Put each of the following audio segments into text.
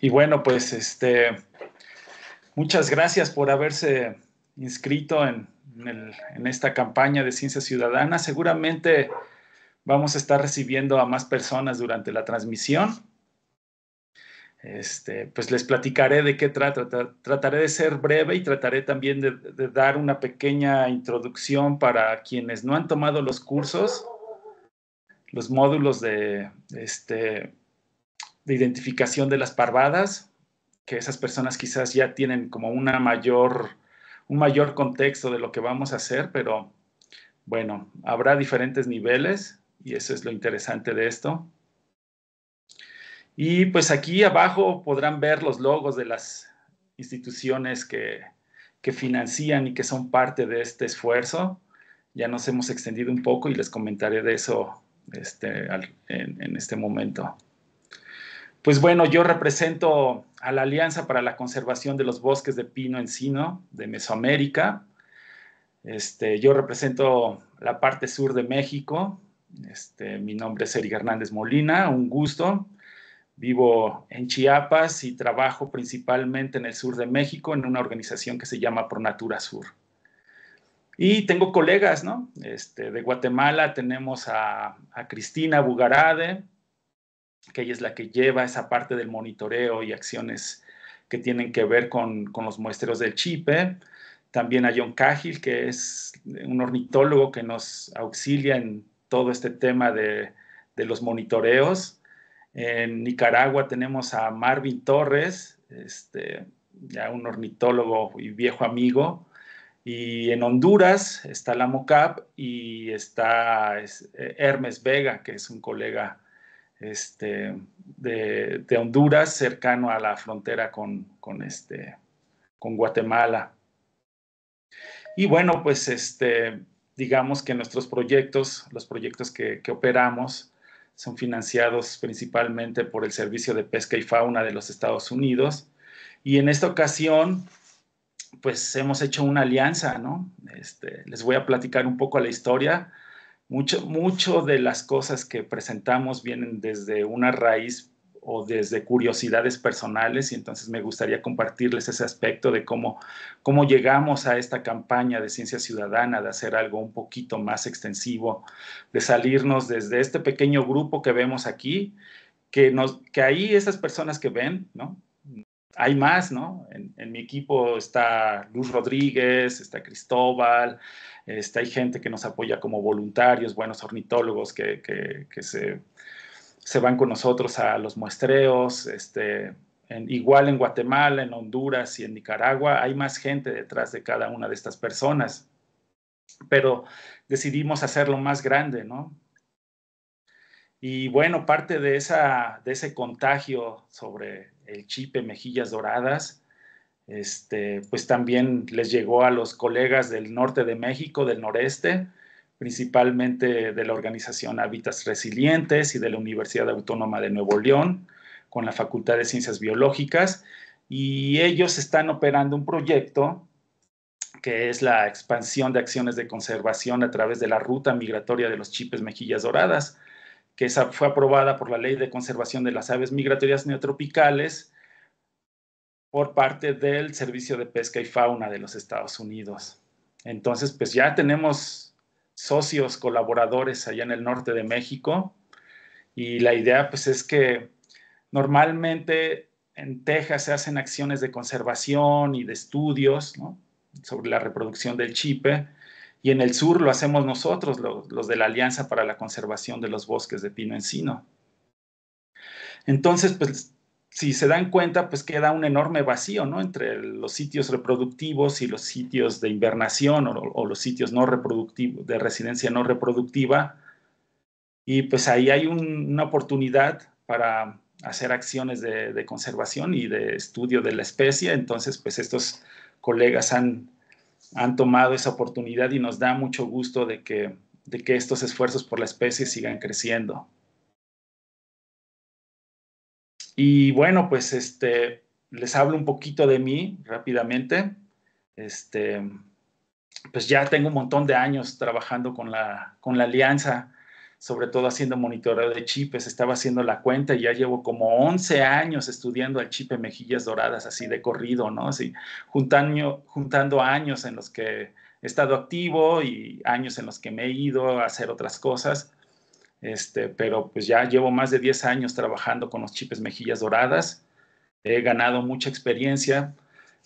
y bueno, pues este, muchas gracias por haberse inscrito en, esta campaña de Ciencia Ciudadana. Seguramente vamos a estar recibiendo a más personas durante la transmisión. Este, pues les platicaré de qué trata. Trataré de ser breve y trataré también de, de, dar una pequeña introducción para quienes no han tomado los cursos, los módulos de, este, de identificación de las parvadas, que esas personas quizás ya tienen como una mayor, un mayor contexto de lo que vamos a hacer, pero bueno, habrá diferentes niveles y eso es lo interesante de esto. Y pues aquí abajo podrán ver los logos de las instituciones que, que financian y que son parte de este esfuerzo. Ya nos hemos extendido un poco y les comentaré de eso este, en este momento. Pues bueno, yo represento a la Alianza para la Conservación de los Bosques de Pino Encino de Mesoamérica. Este, yo represento la parte sur de México. Este, mi nombre es Eric Hernández Molina, un gusto. Vivo en Chiapas y trabajo principalmente en el sur de México en una organización que se llama Pronatura Sur. Y tengo colegas, ¿no? Este, de Guatemala tenemos a, a Cristina Bugarade, que ella es la que lleva esa parte del monitoreo y acciones que tienen que ver con, los muestreos del chipe. También a John Cahill, que es un ornitólogo que nos auxilia en todo este tema de, los monitoreos. En Nicaragua tenemos a Marvin Torres, este, ya un ornitólogo y viejo amigo. Y en Honduras está la MOCAP y está eh, Hermes Vega, que es un colega este, de, Honduras, cercano a la frontera con, con, este, con Guatemala. Y bueno, pues este, digamos que nuestros proyectos, los proyectos que, operamos, son financiados principalmente por el Servicio de Pesca y Fauna de los Estados Unidos. Y en esta ocasión, pues hemos hecho una alianza, ¿no? Este, les voy a platicar un poco la historia mucho, de las cosas que presentamos vienen desde una raíz o desde curiosidades personales y entonces me gustaría compartirles ese aspecto de cómo, cómo llegamos a esta campaña de ciencia ciudadana, de hacer algo un poquito más extensivo, de salirnos desde este pequeño grupo que vemos aquí, que, nos, que ahí esas personas que ven, ¿no? Hay más, ¿no? En, en mi equipo está Luz Rodríguez, está Cristóbal, este, hay gente que nos apoya como voluntarios, buenos ornitólogos que, se, van con nosotros a los muestreos. Este, igual en Guatemala, en Honduras y en Nicaragua, hay más gente detrás de cada una de estas personas. Pero decidimos hacerlo más grande, ¿no? Y bueno, parte de, de ese contagio sobre el chipe mejillas doradas este, pues también les llegó a los colegas del norte de México, del noreste, principalmente de la organización Hábitats Resilientes y de la Universidad Autónoma de Nuevo León, con la Facultad de Ciencias Biológicas, y ellos están operando un proyecto que es la expansión de acciones de conservación a través de la ruta migratoria de los chipes mejillas doradas, que fue aprobada por la Ley de Conservación de las Aves Migratorias Neotropicales por parte del Servicio de Pesca y Fauna de los Estados Unidos. Entonces, pues ya tenemos socios, colaboradores allá en el norte de México y la idea pues es que normalmente en Texas se hacen acciones de conservación y de estudios sobre la reproducción del chipe y en el sur lo hacemos nosotros, los de la Alianza para la Conservación de los Bosques de Pino Encino. Entonces, pues si se dan cuenta, pues queda un enorme vacío, ¿no? Entre los sitios reproductivos y los sitios de invernación o, los sitios no reproductivos, de residencia no reproductiva. Y pues ahí hay una oportunidad para hacer acciones de, conservación y de estudio de la especie. Entonces, pues estos colegas han, tomado esa oportunidad y nos da mucho gusto de que estos esfuerzos por la especie sigan creciendo. Y bueno, pues este, les hablo un poquito de mí rápidamente. Este, pues ya tengo un montón de años trabajando con la, alianza, sobre todo haciendo monitoreo de chips. Estaba haciendo la cuenta y ya llevo como 11 años estudiando el chip mejillas doradas, así de corrido, ¿no? Así, juntando, juntando años en los que he estado activo y años en los que me he ido a hacer otras cosas. Este, pero pues ya llevo más de 10 años trabajando con los chipes mejillas doradas. He ganado mucha experiencia,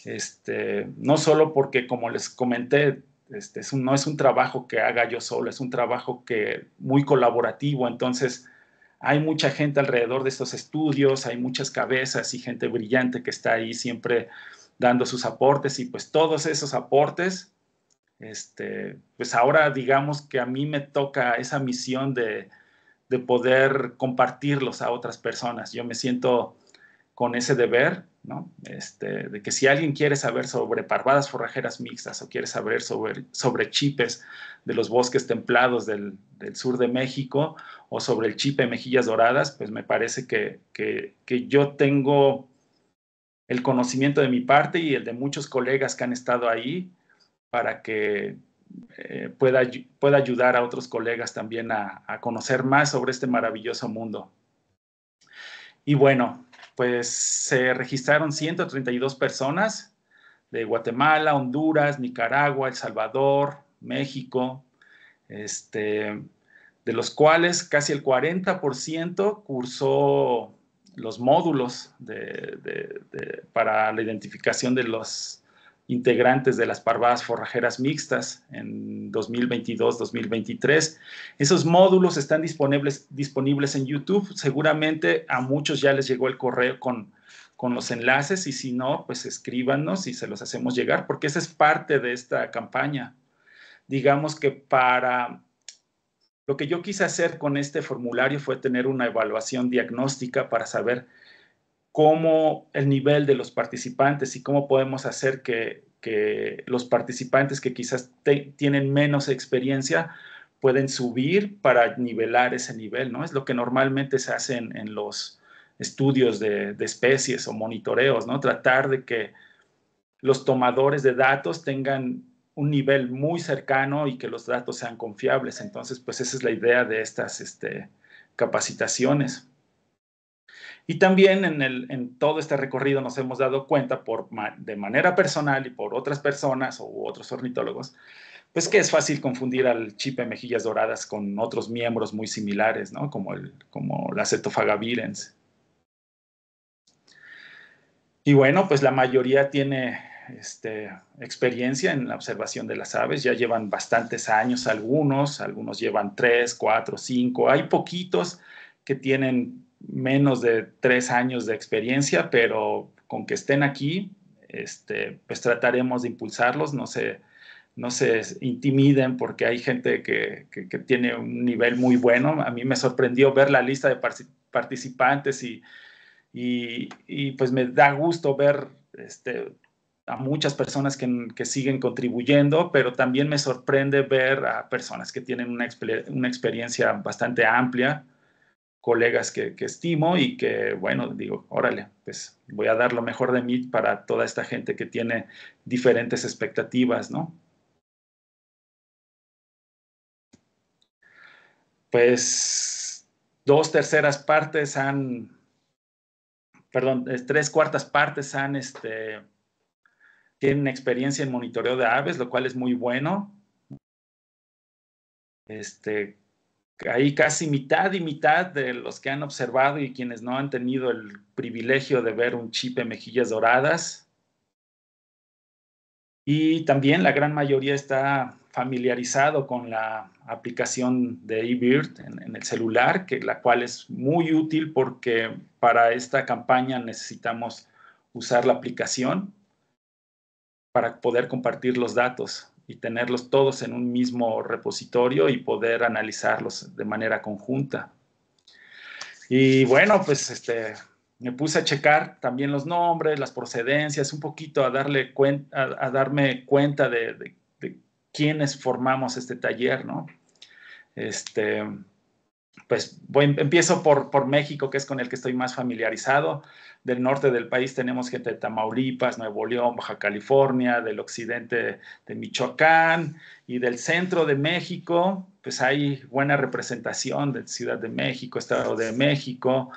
este, no solo porque, como les comenté, este, no es un trabajo que haga yo solo, es un trabajo que muy colaborativo, entonces hay mucha gente alrededor de estos estudios, hay muchas cabezas y gente brillante que está ahí siempre dando sus aportes y pues todos esos aportes, este, pues ahora digamos que a mí me toca esa misión de, de poder compartirlos a otras personas. Yo me siento con ese deber, ¿no? Este, de que si alguien quiere saber sobre parvadas forrajeras mixtas o quiere saber sobre, sobre chipes de los bosques templados del, sur de México o sobre el chipe mejillas doradas, pues me parece que, que yo tengo el conocimiento de mi parte y el de muchos colegas que han estado ahí para que eh, pueda, ayudar a otros colegas también a, conocer más sobre este maravilloso mundo. Y bueno, pues se registraron 132 personas de Guatemala, Honduras, Nicaragua, El Salvador, México, este, de los cuales casi el 40% cursó los módulos de, para la identificación de los integrantes de las parvadas forrajeras mixtas en 2022-2023. Esos módulos están disponibles, disponibles en YouTube. Seguramente a muchos ya les llegó el correo con, con los enlaces y si no, pues escríbanos y se los hacemos llegar porque esa es parte de esta campaña. Digamos que para lo que yo quise hacer con este formulario fue tener una evaluación diagnóstica para saber cómo el nivel de los participantes y cómo podemos hacer que, los participantes que quizás tienen menos experiencia pueden subir para nivelar ese nivel, ¿no? Es lo que normalmente se hace en, los estudios de, especies o monitoreos, ¿no? Tratar de que los tomadores de datos tengan un nivel muy cercano y que los datos sean confiables. Entonces, pues esa es la idea de estas este, capacitaciones. Y también en, el, en todo este recorrido nos hemos dado cuenta por, de manera personal y por otras personas u otros ornitólogos, pues que es fácil confundir al chipe mejillas doradas con otros miembros muy similares, ¿no? Como, el, como la cetofaga virens. Y bueno, pues la mayoría tiene este, experiencia en la observación de las aves, ya llevan bastantes años algunos, algunos llevan tres, cuatro, cinco, hay poquitos que tienen menos de tres años de experiencia, pero con que estén aquí, este, pues trataremos de impulsarlos, no se, no se intimiden porque hay gente que, que, tiene un nivel muy bueno. A mí me sorprendió ver la lista de participantes y, y, pues me da gusto ver este, a muchas personas que, que, siguen contribuyendo, pero también me sorprende ver a personas que tienen una, una experiencia bastante amplia colegas que, estimo y que, bueno, digo, órale, pues voy a dar lo mejor de mí para toda esta gente que tiene diferentes expectativas, ¿no? Pues dos terceras partes han, perdón, eh, tres cuartas partes han, este, tienen experiencia en monitoreo de aves, lo cual es muy bueno. Este, hay casi mitad y mitad de los que han observado y quienes no han tenido el privilegio de ver un chip en mejillas doradas. Y también la gran mayoría está familiarizado con la aplicación de eBird en, en, el celular, que, la cual es muy útil porque para esta campaña necesitamos usar la aplicación para poder compartir los datos y tenerlos todos en un mismo repositorio y poder analizarlos de manera conjunta. Y bueno, pues este, me puse a checar también los nombres, las procedencias, un poquito a, darle cuenta a, darme cuenta de, de, de, quiénes formamos este taller, ¿no? Este, pues empiezo por, por, México, que es con el que estoy más familiarizado. Del norte del país tenemos gente de Tamaulipas, Nuevo León, Baja California, del occidente de Michoacán y del centro de México, pues hay buena representación de Ciudad de México, Estado de México.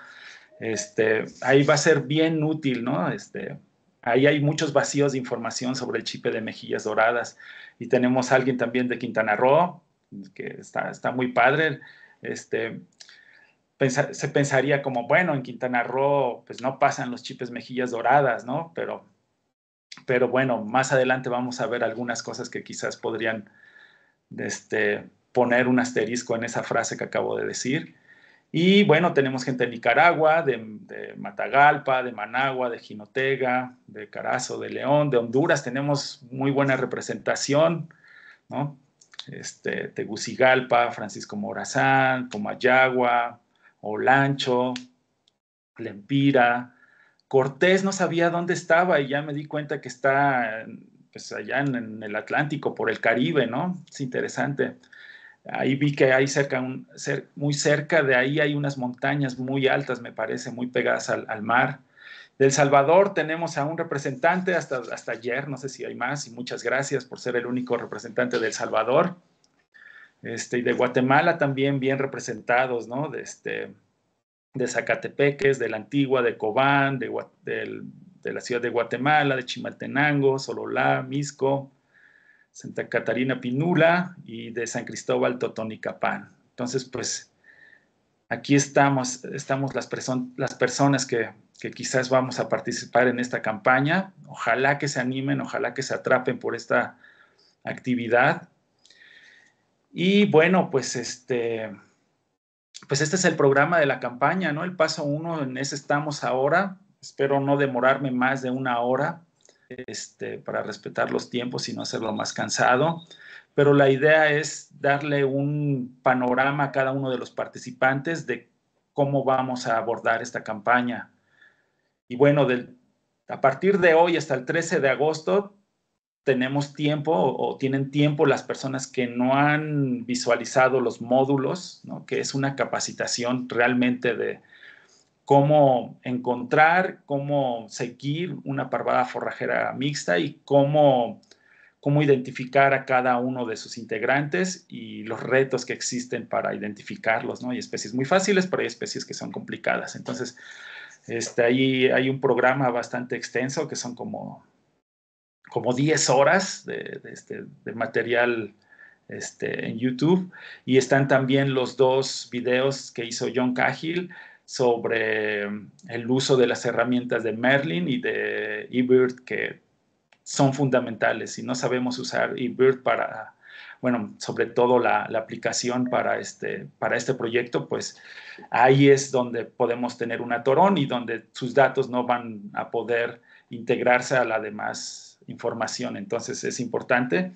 Este, ahí va a ser bien útil, ¿no? Este, ahí hay muchos vacíos de información sobre el chip de mejillas doradas. Y tenemos alguien también de Quintana Roo, que está muy padre este, se pensaría como, bueno, en Quintana Roo pues no pasan los chipes mejillas doradas, ¿no? Pero, pero bueno, más adelante vamos a ver algunas cosas que quizás podrían este, poner un asterisco en esa frase que acabo de decir. Y bueno, tenemos gente de Nicaragua, de, de, Matagalpa, de Managua, de Jinotega, de Carazo, de León, de Honduras. Tenemos muy buena representación, ¿no? este, Tegucigalpa, Francisco Morazán, Comayagua, Olancho, Lempira. Cortés no sabía dónde estaba y ya me di cuenta que está pues, allá en, el Atlántico, por el Caribe, ¿no? Es interesante. Ahí vi que hay cerca, muy cerca de ahí hay unas montañas muy altas, me parece, muy pegadas al mar del Salvador tenemos a un representante hasta, hasta ayer, no sé si hay más, y muchas gracias por ser el único representante del Salvador. Este, y de Guatemala también bien representados, ¿no? De, este, de Zacatepeques, de la Antigua, de Cobán, de, la ciudad de Guatemala, de Chimaltenango, Sololá, Misco, Santa Catarina Pinula y de San Cristóbal Totonicapán. Entonces, pues aquí estamos, estamos las personas que que quizás vamos a participar en esta campaña. Ojalá que se animen, ojalá que se atrapen por esta actividad. Y bueno, pues este, pues este es el programa de la campaña, ¿no? El paso uno, en ese estamos ahora. Espero no demorarme más de una hora este, para respetar los tiempos y no hacerlo más cansado. Pero la idea es darle un panorama a cada uno de los participantes de cómo vamos a abordar esta campaña, y bueno, a partir de hoy hasta el 13 de agosto tenemos tiempo o, tienen tiempo las personas que no han visualizado los módulos, que es una capacitación realmente de cómo encontrar, cómo seguir una parvada forrajera mixta y cómo, cómo identificar a cada uno de sus integrantes y los retos que existen para identificarlos. ¿no? Hay especies muy fáciles, pero hay especies que son complicadas. Entonces, este, ahí hay un programa bastante extenso que son como, como 10 horas de, este, material este, en YouTube. Y están también los dos videos que hizo John Cahill sobre el uso de las herramientas de Merlin y de eBird que son fundamentales. Si no sabemos usar eBird para bueno, sobre todo la, aplicación para este, para este proyecto, pues ahí es donde podemos tener un atorón y donde sus datos no van a poder integrarse a la demás información. Entonces es importante.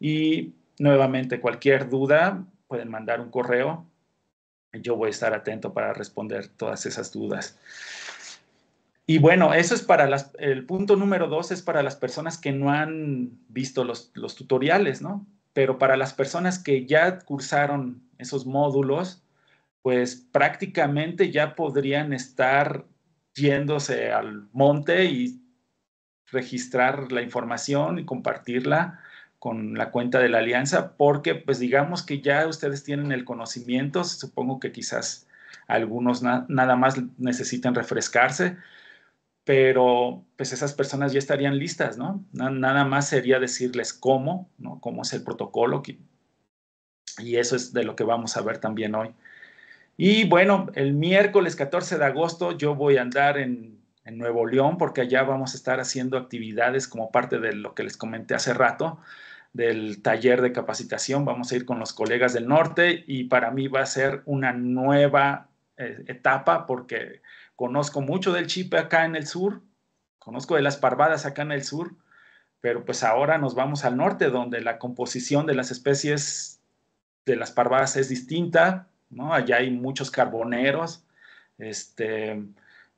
Y nuevamente, cualquier duda, pueden mandar un correo. Yo voy a estar atento para responder todas esas dudas. Y bueno, eso es para las, el punto número dos es para las personas que no han visto los, los tutoriales, ¿no? pero para las personas que ya cursaron esos módulos, pues prácticamente ya podrían estar yéndose al monte y registrar la información y compartirla con la cuenta de la alianza, porque pues digamos que ya ustedes tienen el conocimiento, supongo que quizás algunos nada más necesitan refrescarse, pero pues esas personas ya estarían listas, ¿no? Nada más sería decirles cómo, ¿no? Cómo es el protocolo. y eso es de lo que vamos a ver también hoy. Y bueno, el miércoles 14 de agosto yo voy a andar en, Nuevo León porque allá vamos a estar haciendo actividades como parte de lo que les comenté hace rato del taller de capacitación. Vamos a ir con los colegas del norte y para mí va a ser una nueva eh, etapa porque Conozco mucho del chipe acá en el sur, conozco de las parvadas acá en el sur, pero pues ahora nos vamos al norte, donde la composición de las especies de las parvadas es distinta, ¿no? Allá hay muchos carboneros, este,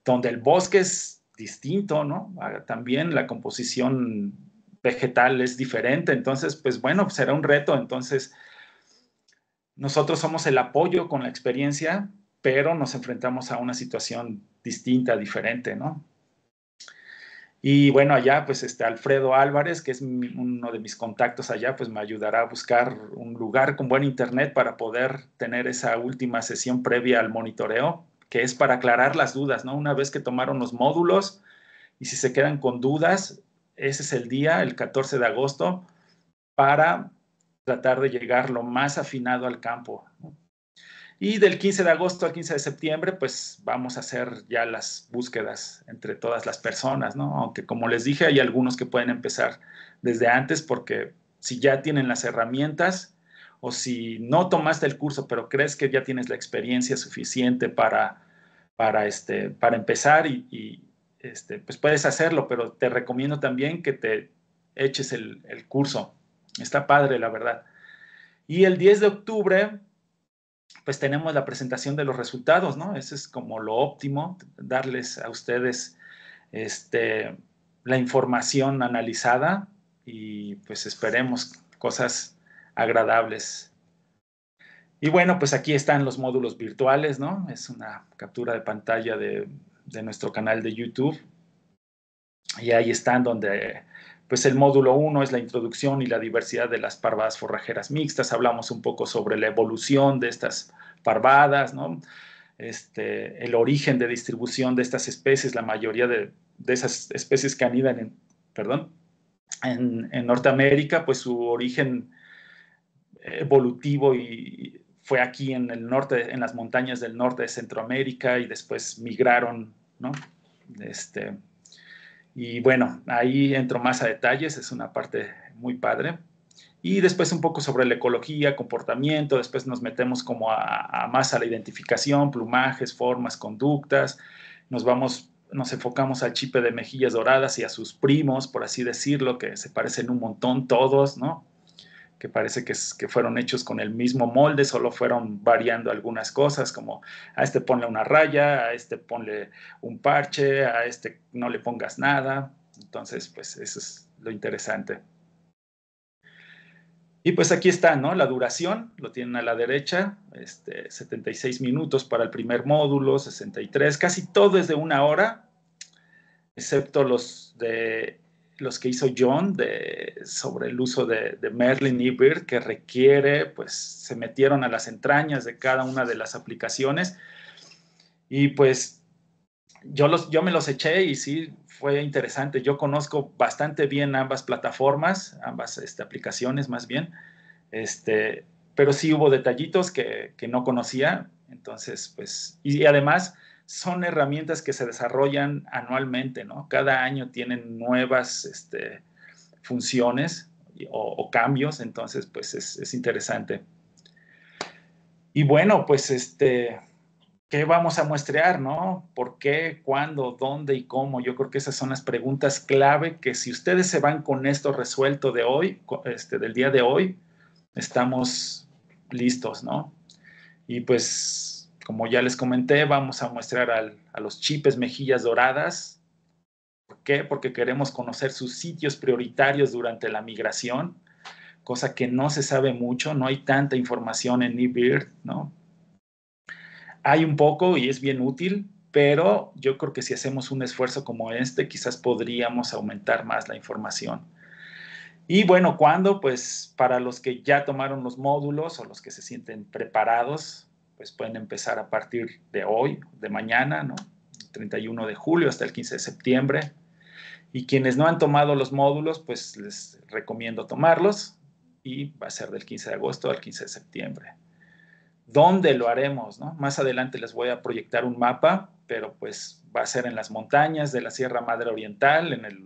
donde el bosque es distinto, ¿no? Ah, también la composición vegetal es diferente, entonces, pues bueno, será un reto, entonces nosotros somos el apoyo con la experiencia, pero nos enfrentamos a una situación distinta, diferente, ¿no? Y bueno, allá pues este Alfredo Álvarez, que es uno de mis contactos allá, pues me ayudará a buscar un lugar con buen internet para poder tener esa última sesión previa al monitoreo, que es para aclarar las dudas, ¿no? Una vez que tomaron los módulos y si se quedan con dudas, ese es el día, el 14 de agosto, para tratar de llegar lo más afinado al campo. ¿no? Y del 15 de agosto al 15 de septiembre, pues vamos a hacer ya las búsquedas entre todas las personas, ¿no? Aunque como les dije, hay algunos que pueden empezar desde antes porque si ya tienen las herramientas o si no tomaste el curso, pero crees que ya tienes la experiencia suficiente para, para, este, para empezar y, este, pues puedes hacerlo, pero te recomiendo también que te eches el, el curso. Está padre, la verdad. Y el 10 de octubre pues tenemos la presentación de los resultados, ¿no? Ese es como lo óptimo, darles a ustedes este, la información analizada y pues esperemos cosas agradables. Y bueno, pues aquí están los módulos virtuales, ¿no? Es una captura de pantalla de, de nuestro canal de YouTube. Y ahí están donde pues el módulo 1 es la introducción y la diversidad de las parvadas forrajeras mixtas. Hablamos un poco sobre la evolución de estas parvadas, ¿no? este, el origen de distribución de estas especies, la mayoría de, esas especies que anidan en, perdón, en, Norteamérica, pues su origen evolutivo fue aquí en el norte, en las montañas del norte de Centroamérica y después migraron, ¿no? Este, y bueno, ahí entro más a detalles, es una parte muy padre. Y después un poco sobre la ecología, comportamiento, después nos metemos como a, más a la identificación, plumajes, formas, conductas, nos vamos nos enfocamos al chipe de mejillas doradas y a sus primos, por así decirlo, que se parecen un montón todos, ¿no? que parece que, fueron hechos con el mismo molde, solo fueron variando algunas cosas, como a este ponle una raya, a este ponle un parche, a este no le pongas nada. Entonces, pues eso es lo interesante. Y pues aquí está, ¿no? La duración, lo tienen a la derecha, este, 76 minutos para el primer módulo, 63, casi todo es de una hora, excepto los de los que hizo John sobre el uso de, Merlin y Bird, que requiere, pues se metieron a las entrañas de cada una de las aplicaciones. Y pues yo, los, yo me los eché y sí, fue interesante. Yo conozco bastante bien ambas plataformas, ambas este, aplicaciones más bien, este, pero sí hubo detallitos que, que no conocía. Entonces, pues, y además son herramientas que se desarrollan anualmente, ¿no? Cada año tienen nuevas este, funciones o, cambios, entonces pues es, interesante. Y bueno, pues este, ¿qué vamos a muestrear, no? ¿Por qué, cuándo, dónde y cómo? Yo creo que esas son las preguntas clave que si ustedes se van con esto resuelto de hoy, este, del día de hoy, estamos listos, ¿no? Y pues como ya les comenté, vamos a mostrar a los chipes mejillas doradas. ¿Por qué? Porque queremos conocer sus sitios prioritarios durante la migración, cosa que no se sabe mucho, no hay tanta información en eBird, ¿no? Hay un poco y es bien útil, pero yo creo que si hacemos un esfuerzo como este, quizás podríamos aumentar más la información. Y bueno, ¿cuándo? Pues para los que ya tomaron los módulos o los que se sienten preparados, pues pueden empezar a partir de hoy, de mañana, ¿no? 31 de julio hasta el 15 de septiembre. Y quienes no han tomado los módulos, pues les recomiendo tomarlos y va a ser del 15 de agosto al 15 de septiembre. ¿Dónde lo haremos? No? Más adelante les voy a proyectar un mapa, pero pues va a ser en las montañas de la Sierra Madre Oriental, en el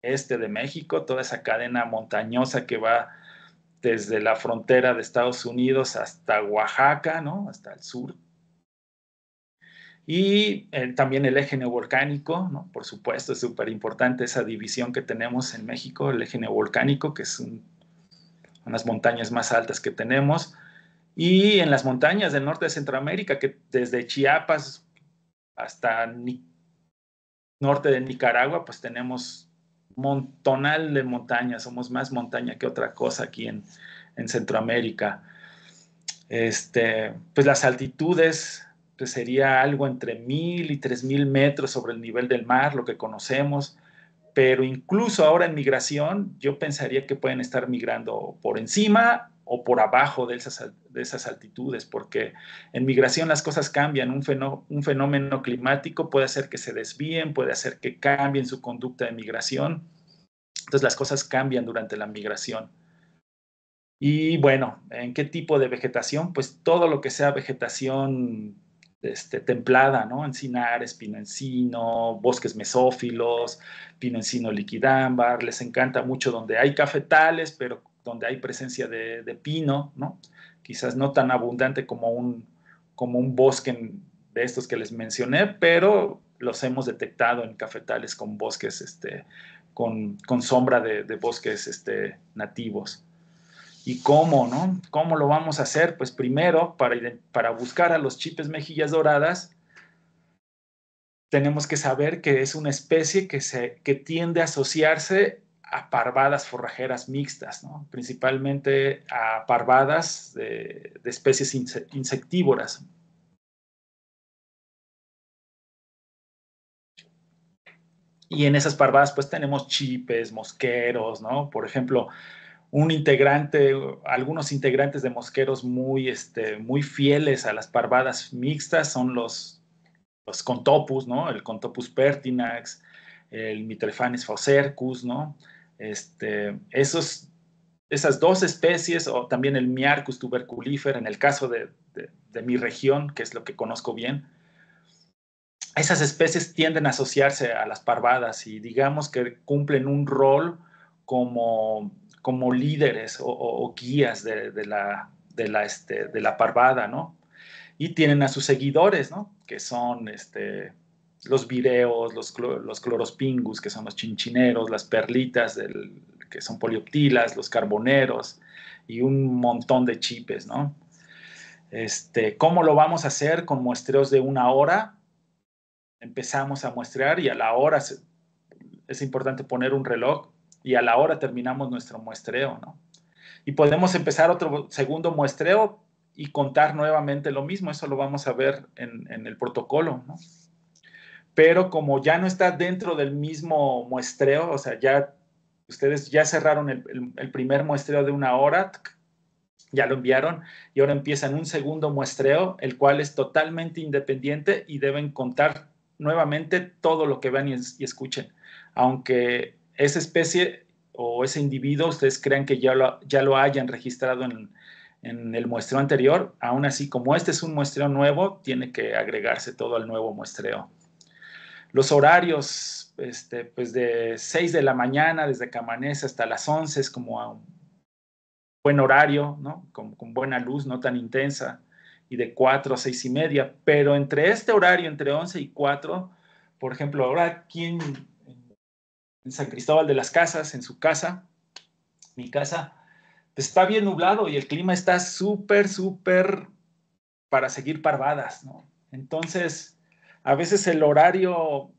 este de México, toda esa cadena montañosa que va desde la frontera de Estados Unidos hasta Oaxaca, ¿no? Hasta el sur. Y eh, también el eje neovolcánico, ¿no? Por supuesto, es súper importante esa división que tenemos en México, el eje neovolcánico, que es unas montañas más altas que tenemos. Y en las montañas del norte de Centroamérica, que desde Chiapas hasta ni norte de Nicaragua, pues tenemos montonal de montañas somos más montaña que otra cosa aquí en, Centroamérica. Este, pues las altitudes pues sería algo entre mil y tres mil metros sobre el nivel del mar, lo que conocemos, pero incluso ahora en migración yo pensaría que pueden estar migrando por encima o por abajo de esas, altitudes, porque en migración las cosas cambian, un, fenómeno climático puede hacer que se desvíen, puede hacer que cambien su conducta de migración, entonces las cosas cambian durante la migración. Y bueno, ¿en qué tipo de vegetación? Pues todo lo que sea vegetación este, templada, ¿no? Encinares, pino encino, bosques mesófilos, pino encino liquidámbar, les encanta mucho donde hay cafetales, pero donde hay presencia de, pino, ¿no? quizás no tan abundante como un, como un bosque de estos que les mencioné, pero los hemos detectado en cafetales con bosques, este, con, sombra de, bosques este, nativos. ¿Y cómo, no? ¿Cómo lo vamos a hacer? Pues primero, para, para buscar a los chipes mejillas doradas, tenemos que saber que es una especie que, se, que tiende a asociarse a parvadas forrajeras mixtas, ¿no? principalmente a parvadas de, especies insectívoras. Y en esas parvadas pues tenemos chipes, mosqueros, ¿no? Por ejemplo, un integrante, algunos integrantes de mosqueros muy, este, muy fieles a las parvadas mixtas son los, los contopus, ¿no? El contopus pertinax, el mitrefanes faucercus, ¿no? Este, esos, esas dos especies, o también el Miarcus tuberculifer, en el caso de, mi región, que es lo que conozco bien, esas especies tienden a asociarse a las parvadas y digamos que cumplen un rol como, como líderes o, guías de, la, la, este, de la parvada, ¿no? Y tienen a sus seguidores, ¿no? Que son este, los videos, los, los clorospingus, que son los chinchineros, las perlitas, que son polioptilas, los carboneros y un montón de chips, ¿no? Este, ¿Cómo lo vamos a hacer? Con muestreos de una hora. Empezamos a muestrear y a la hora es importante poner un reloj y a la hora terminamos nuestro muestreo, ¿no? Y podemos empezar otro segundo muestreo y contar nuevamente lo mismo. Eso lo vamos a ver en, en el protocolo, ¿no? pero como ya no está dentro del mismo muestreo, o sea, ya ustedes ya cerraron el, primer muestreo de una hora, ya lo enviaron y ahora empiezan un segundo muestreo, el cual es totalmente independiente y deben contar nuevamente todo lo que vean y, escuchen. Aunque esa especie o ese individuo ustedes crean que ya lo, ya lo hayan registrado en, en el muestreo anterior, aún así como este es un muestreo nuevo, tiene que agregarse todo al nuevo muestreo. Los horarios, este, pues de 6 de la mañana, desde que hasta las 11, es como a un buen horario, ¿no? Con, buena luz, no tan intensa, y de 4 a 6 y media. Pero entre este horario, entre 11 y 4, por ejemplo, ahora aquí en San Cristóbal de las Casas, en su casa, mi casa, pues, está bien nublado y el clima está súper, súper para seguir parvadas, ¿no? Entonces, a veces el horario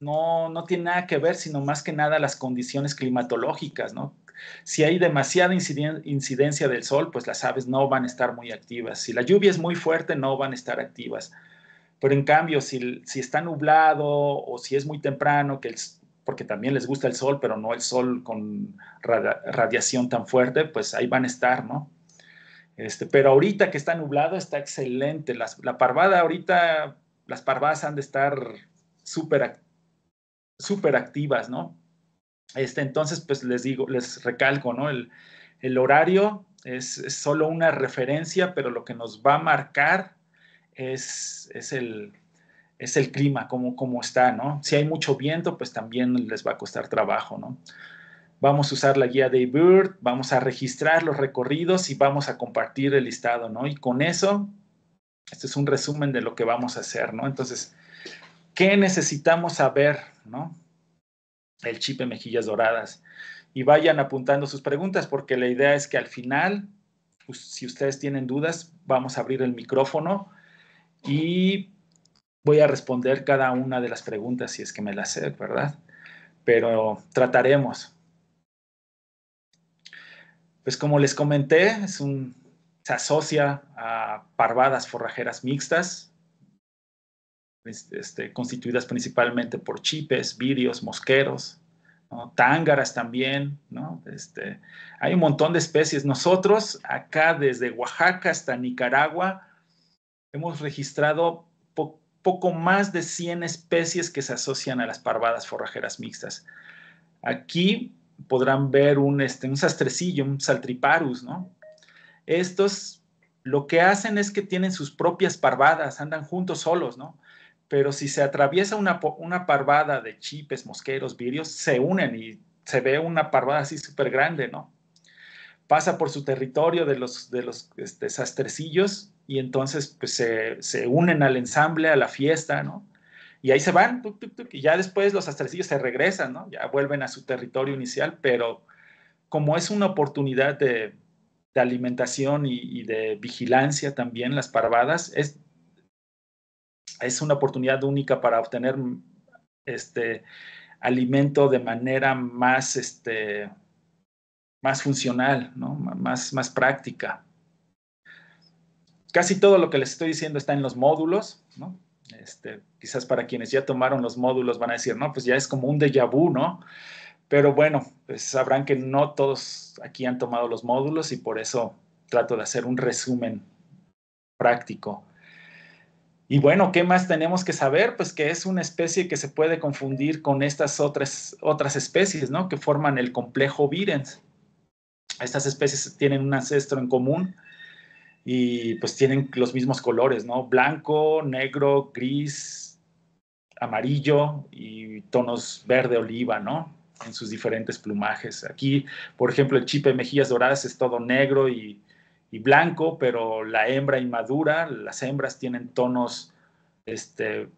no, tiene nada que ver, sino más que nada las condiciones climatológicas, ¿no? Si hay demasiada incidencia del sol, pues las aves no van a estar muy activas. Si la lluvia es muy fuerte, no van a estar activas. Pero en cambio, si, está nublado o si es muy temprano, que porque también les gusta el sol, pero no el sol con radiación tan fuerte, pues ahí van a estar, ¿no? Este, pero ahorita que está nublado está excelente. la parvada ahorita las parvas han de estar súper super activas, ¿no? Este, entonces, pues les digo, les recalco, ¿no? El, horario es, es, solo una referencia, pero lo que nos va a marcar es, es, el, es el clima, cómo, está, ¿no? Si hay mucho viento, pues también les va a costar trabajo, ¿no? Vamos a usar la guía de Bird, vamos a registrar los recorridos y vamos a compartir el listado, ¿no? Y con eso este es un resumen de lo que vamos a hacer, ¿no? Entonces, ¿qué necesitamos saber, ¿no? El chip de mejillas doradas. Y vayan apuntando sus preguntas porque la idea es que al final, si ustedes tienen dudas, vamos a abrir el micrófono y voy a responder cada una de las preguntas si es que me las sé, ¿verdad? Pero trataremos. Pues como les comenté, es un se asocia a parvadas forrajeras mixtas, este, este constituidas principalmente por chipes, virios, mosqueros, tángaras también, ¿no? este, hay un montón de especies. Nosotros acá desde Oaxaca hasta Nicaragua hemos registrado poco más de 100 especies que se asocian a las parvadas forrajeras mixtas. Aquí podrán ver un, este, un sastrecillo, un saltriparus, ¿no? Estos lo que hacen es que tienen sus propias parvadas, andan juntos solos, ¿no? Pero si se atraviesa una, parvada de chipes, mosqueros, virios, se unen y se ve una parvada así súper grande, ¿no? Pasa por su territorio de los, de los este, sastrecillos y entonces pues, se, unen al ensamble, a la fiesta, ¿no? Y ahí se van, y ya después los sastrecillos se regresan, ¿no? Ya vuelven a su territorio inicial, pero como es una oportunidad de, de alimentación y, de vigilancia también, las parvadas, es, es una oportunidad única para obtener este alimento de manera más, este, más funcional, ¿no? más, más práctica. Casi todo lo que les estoy diciendo está en los módulos, ¿no? Este, quizás para quienes ya tomaron los módulos van a decir, no, pues ya es como un déjà vu, ¿no? Pero bueno, pues, sabrán que no todos aquí han tomado los módulos y por eso trato de hacer un resumen práctico. Y bueno, ¿qué más tenemos que saber? Pues que es una especie que se puede confundir con estas otras, otras especies, ¿no? Que forman el complejo virens. Estas especies tienen un ancestro en común y pues tienen los mismos colores, ¿no? Blanco, negro, gris, amarillo y tonos verde oliva, ¿no? en sus diferentes plumajes. Aquí, por ejemplo, el chipe mejillas doradas es todo negro y, blanco, pero la hembra inmadura, las hembras tienen tonos este,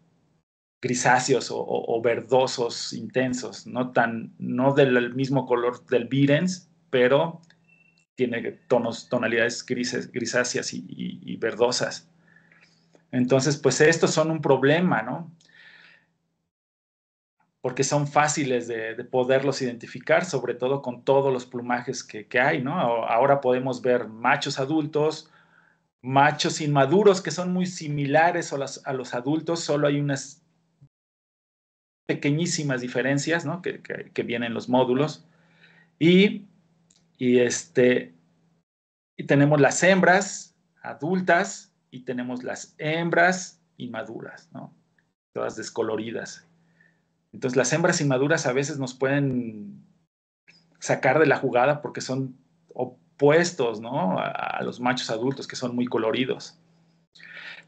grisáceos o, verdosos intensos, no, tan, no del mismo color del virens, pero tiene tonos, tonalidades grises, grisáceas y, y verdosas. Entonces, pues estos son un problema, ¿no? porque son fáciles de, poderlos identificar, sobre todo con todos los plumajes que, hay, ¿no? Ahora podemos ver machos adultos, machos inmaduros que son muy similares a los, adultos, solo hay unas pequeñísimas diferencias, ¿no? Que, que, que vienen los módulos. Y, este, tenemos las hembras adultas y tenemos las hembras inmaduras, ¿no? Todas descoloridas. Entonces las hembras inmaduras a veces nos pueden sacar de la jugada porque son opuestos ¿no? a, los machos adultos que son muy coloridos.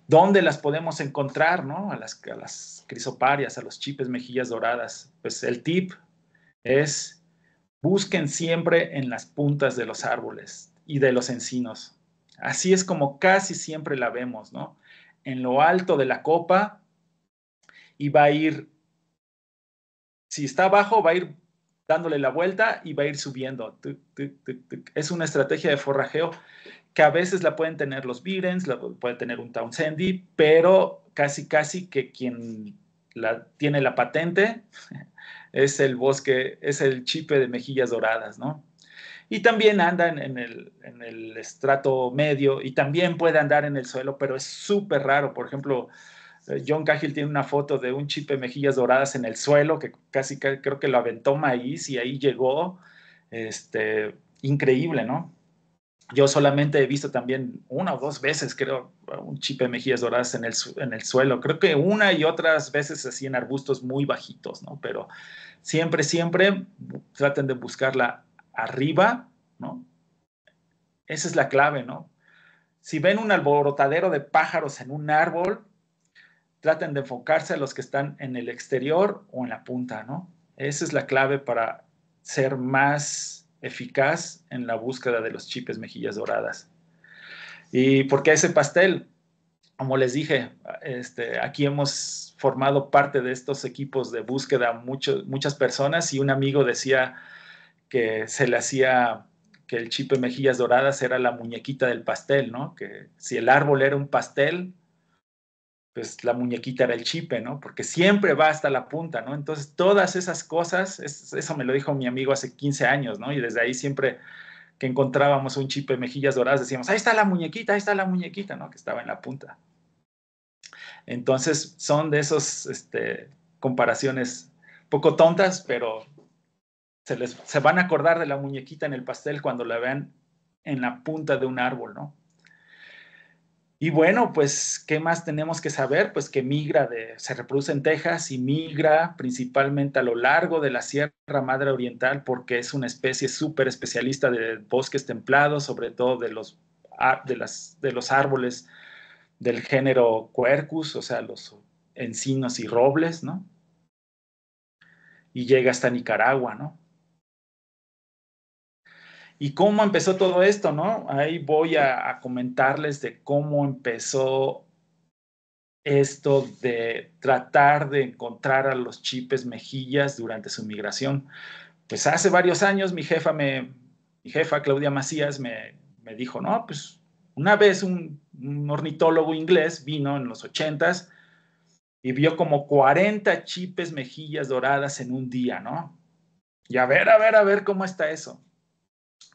¿Dónde las podemos encontrar? ¿no? A, las, a las crisoparias, a los chipes mejillas doradas. Pues el tip es busquen siempre en las puntas de los árboles y de los encinos. Así es como casi siempre la vemos, ¿no? En lo alto de la copa y va a ir si está abajo, va a ir dándole la vuelta y va a ir subiendo. es una estrategia de forrajeo que a veces la pueden tener los Virens, la puede tener un Townsendy, pero casi, casi que quien la, tiene la patente es el bosque, es el chipe de mejillas doradas, ¿no? Y también andan en, el, en el estrato medio y también puede andar en el suelo, pero es súper raro. Por ejemplo, eh, John Cahill tiene una foto de un chip de mejillas doradas en el suelo, que casi creo que lo aventó maíz y ahí llegó. Este, increíble, ¿no? Yo solamente he visto también una o dos veces, creo, un chip de mejillas doradas en el, en el suelo. Creo que una y otras veces así en arbustos muy bajitos, ¿no? Pero siempre, siempre traten de buscarla arriba, ¿no? Esa es la clave, ¿no? Si ven un alborotadero de pájaros en un árbol, traten de enfocarse a los que están en el exterior o en la punta, ¿no? Esa es la clave para ser más eficaz en la búsqueda de los chips mejillas doradas. ¿Y por qué ese pastel? Como les dije, este, aquí hemos formado parte de estos equipos de búsqueda muchos muchas personas y un amigo decía que se le hacía que el chip mejillas doradas era la muñequita del pastel, ¿no? Que si el árbol era un pastel, pues la muñequita era el chipe, ¿no? Porque siempre va hasta la punta, ¿no? Entonces, todas esas cosas, eso me lo dijo mi amigo hace 15 años, ¿no? Y desde ahí siempre que encontrábamos un chipe mejillas doradas, decíamos, ahí está la muñequita, ahí está la muñequita, ¿no? Que estaba en la punta. Entonces, son de esas este, comparaciones poco tontas, pero se, les, se van a acordar de la muñequita en el pastel cuando la vean en la punta de un árbol, ¿no? Y bueno, pues, ¿qué más tenemos que saber? Pues que migra, de, se reproduce en Texas y migra principalmente a lo largo de la Sierra Madre Oriental porque es una especie súper especialista de bosques templados, sobre todo de los, de, de los árboles del género Quercus, o sea, los encinos y robles, ¿no? Y llega hasta Nicaragua, ¿no? ¿Y cómo empezó todo esto, no? Ahí voy a, comentarles de cómo empezó esto de tratar de encontrar a los chipes mejillas durante su migración. Pues hace varios años mi jefa mi jefa Claudia Macías me, me dijo, no, pues una vez un, ornitólogo inglés vino en los ochentas y vio como 40 chipes mejillas doradas en un día, ¿no? Y a ver, a ver, a ver cómo está eso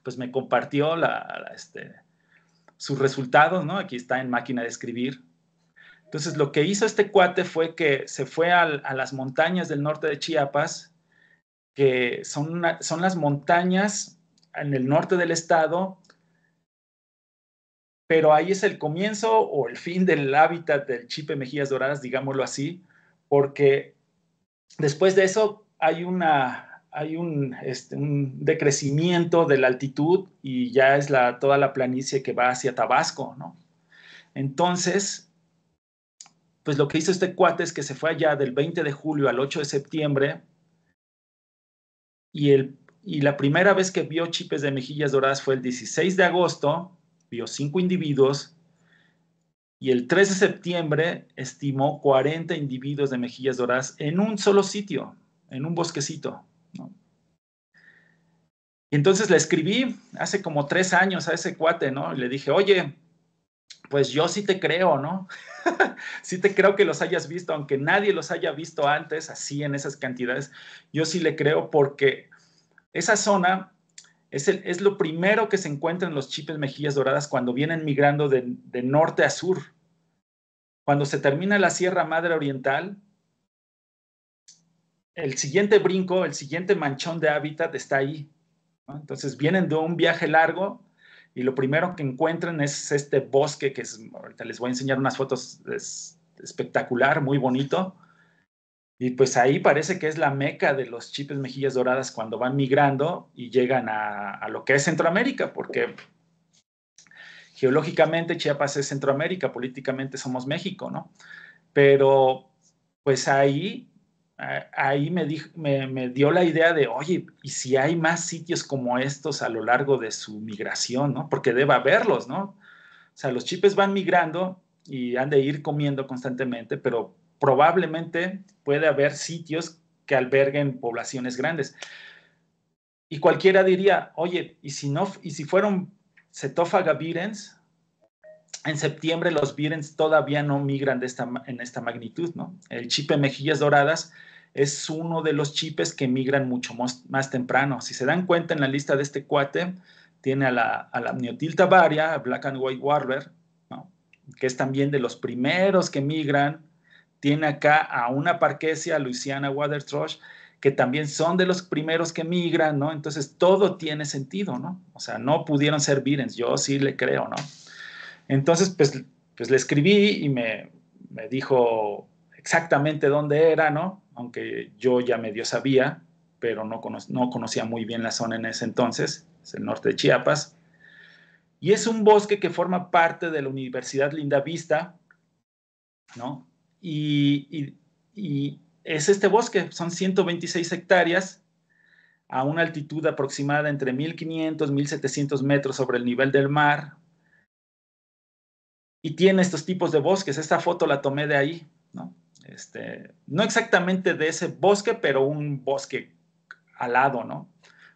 pues me compartió este, sus resultados, ¿no? Aquí está en máquina de escribir. Entonces, lo que hizo este cuate fue que se fue a las montañas del norte de Chiapas, que son, son las montañas en el norte del estado, pero ahí es el comienzo o el fin del hábitat del chipe Mejillas Doradas, digámoslo así, porque después de eso hay una, hay este, un, decrecimiento de la altitud y ya es toda la planicie que va hacia Tabasco, ¿no? Entonces, pues lo que hizo este cuate es que se fue allá del 20 de julio al 8 de septiembre y, y la primera vez que vio chipes de mejillas doradas fue el 16 de agosto, vio cinco individuos y el 3 de septiembre estimó 40 individuos de mejillas doradas en un solo sitio, en un bosquecito. Entonces le escribí hace como tres años a ese cuate, ¿no? Y le dije, oye, pues yo sí te creo, ¿no? sí te creo que los hayas visto, aunque nadie los haya visto antes, así en esas cantidades, yo sí le creo porque esa zona es, lo primero que se encuentran los chipes mejillas doradas cuando vienen migrando de norte a sur. Cuando se termina la Sierra Madre Oriental, el siguiente brinco, el siguiente manchón de hábitat está ahí, entonces vienen de un viaje largo y lo primero que encuentran es este bosque que es, ahorita les voy a enseñar unas fotos, espectacular, muy bonito. Y pues ahí parece que es la meca de los chipes mejillas doradas cuando van migrando y llegan a lo que es Centroamérica, porque geológicamente Chiapas es Centroamérica, políticamente somos México, ¿no? Pero pues ahí ahí me, me, dio la idea de, oye, ¿y si hay más sitios como estos a lo largo de su migración, ¿no? Porque debe haberlos, ¿no? O sea, los chipes van migrando y han de ir comiendo constantemente, pero probablemente puede haber sitios que alberguen poblaciones grandes. Y cualquiera diría, oye, ¿y si, no, y si fueron cetófaga virens en septiembre los Virens todavía no migran de esta, en esta magnitud, ¿no? El chip mejillas doradas es uno de los chips que migran mucho más, temprano. Si se dan cuenta en la lista de este cuate, tiene a la, a la Neotilta varia, a Black and White Warbler, ¿no? que es también de los primeros que migran. Tiene acá a una parquesia, Luisiana Water Thrush, que también son de los primeros que migran, ¿no? Entonces todo tiene sentido, ¿no? O sea, no pudieron ser virens, yo sí le creo, ¿no? Entonces, pues, pues le escribí y me, dijo exactamente dónde era, ¿no? Aunque yo ya medio sabía, pero no, no conocía muy bien la zona en ese entonces, es el norte de Chiapas. Y es un bosque que forma parte de la Universidad Linda Vista, ¿no? Y, y, es este bosque, son 126 hectáreas a una altitud aproximada entre 1500 y 1700 metros sobre el nivel del mar, y tiene estos tipos de bosques. Esta foto la tomé de ahí, ¿no? Este, no exactamente de ese bosque, pero un bosque al lado, ¿no?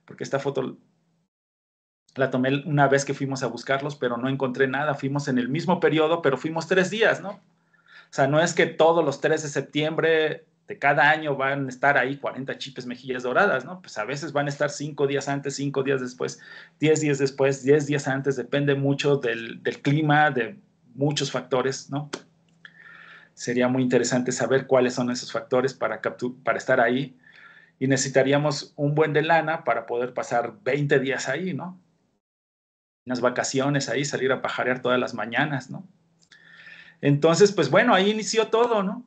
Porque esta foto la tomé una vez que fuimos a buscarlos, pero no encontré nada. Fuimos en el mismo periodo, pero fuimos tres días, ¿no? O sea, no es que todos los 3 de septiembre de cada año van a estar ahí 40 chipes mejillas doradas, ¿no? Pues a veces van a estar cinco días antes, cinco días después, 10 días después, 10 días antes, depende mucho del clima, de muchos factores, ¿no? Sería muy interesante saber cuáles son esos factores para, para estar ahí y necesitaríamos un buen de lana para poder pasar 20 días ahí, ¿no? Unas vacaciones ahí, salir a pajarear todas las mañanas, ¿no? Entonces, pues bueno, ahí inició todo, ¿no?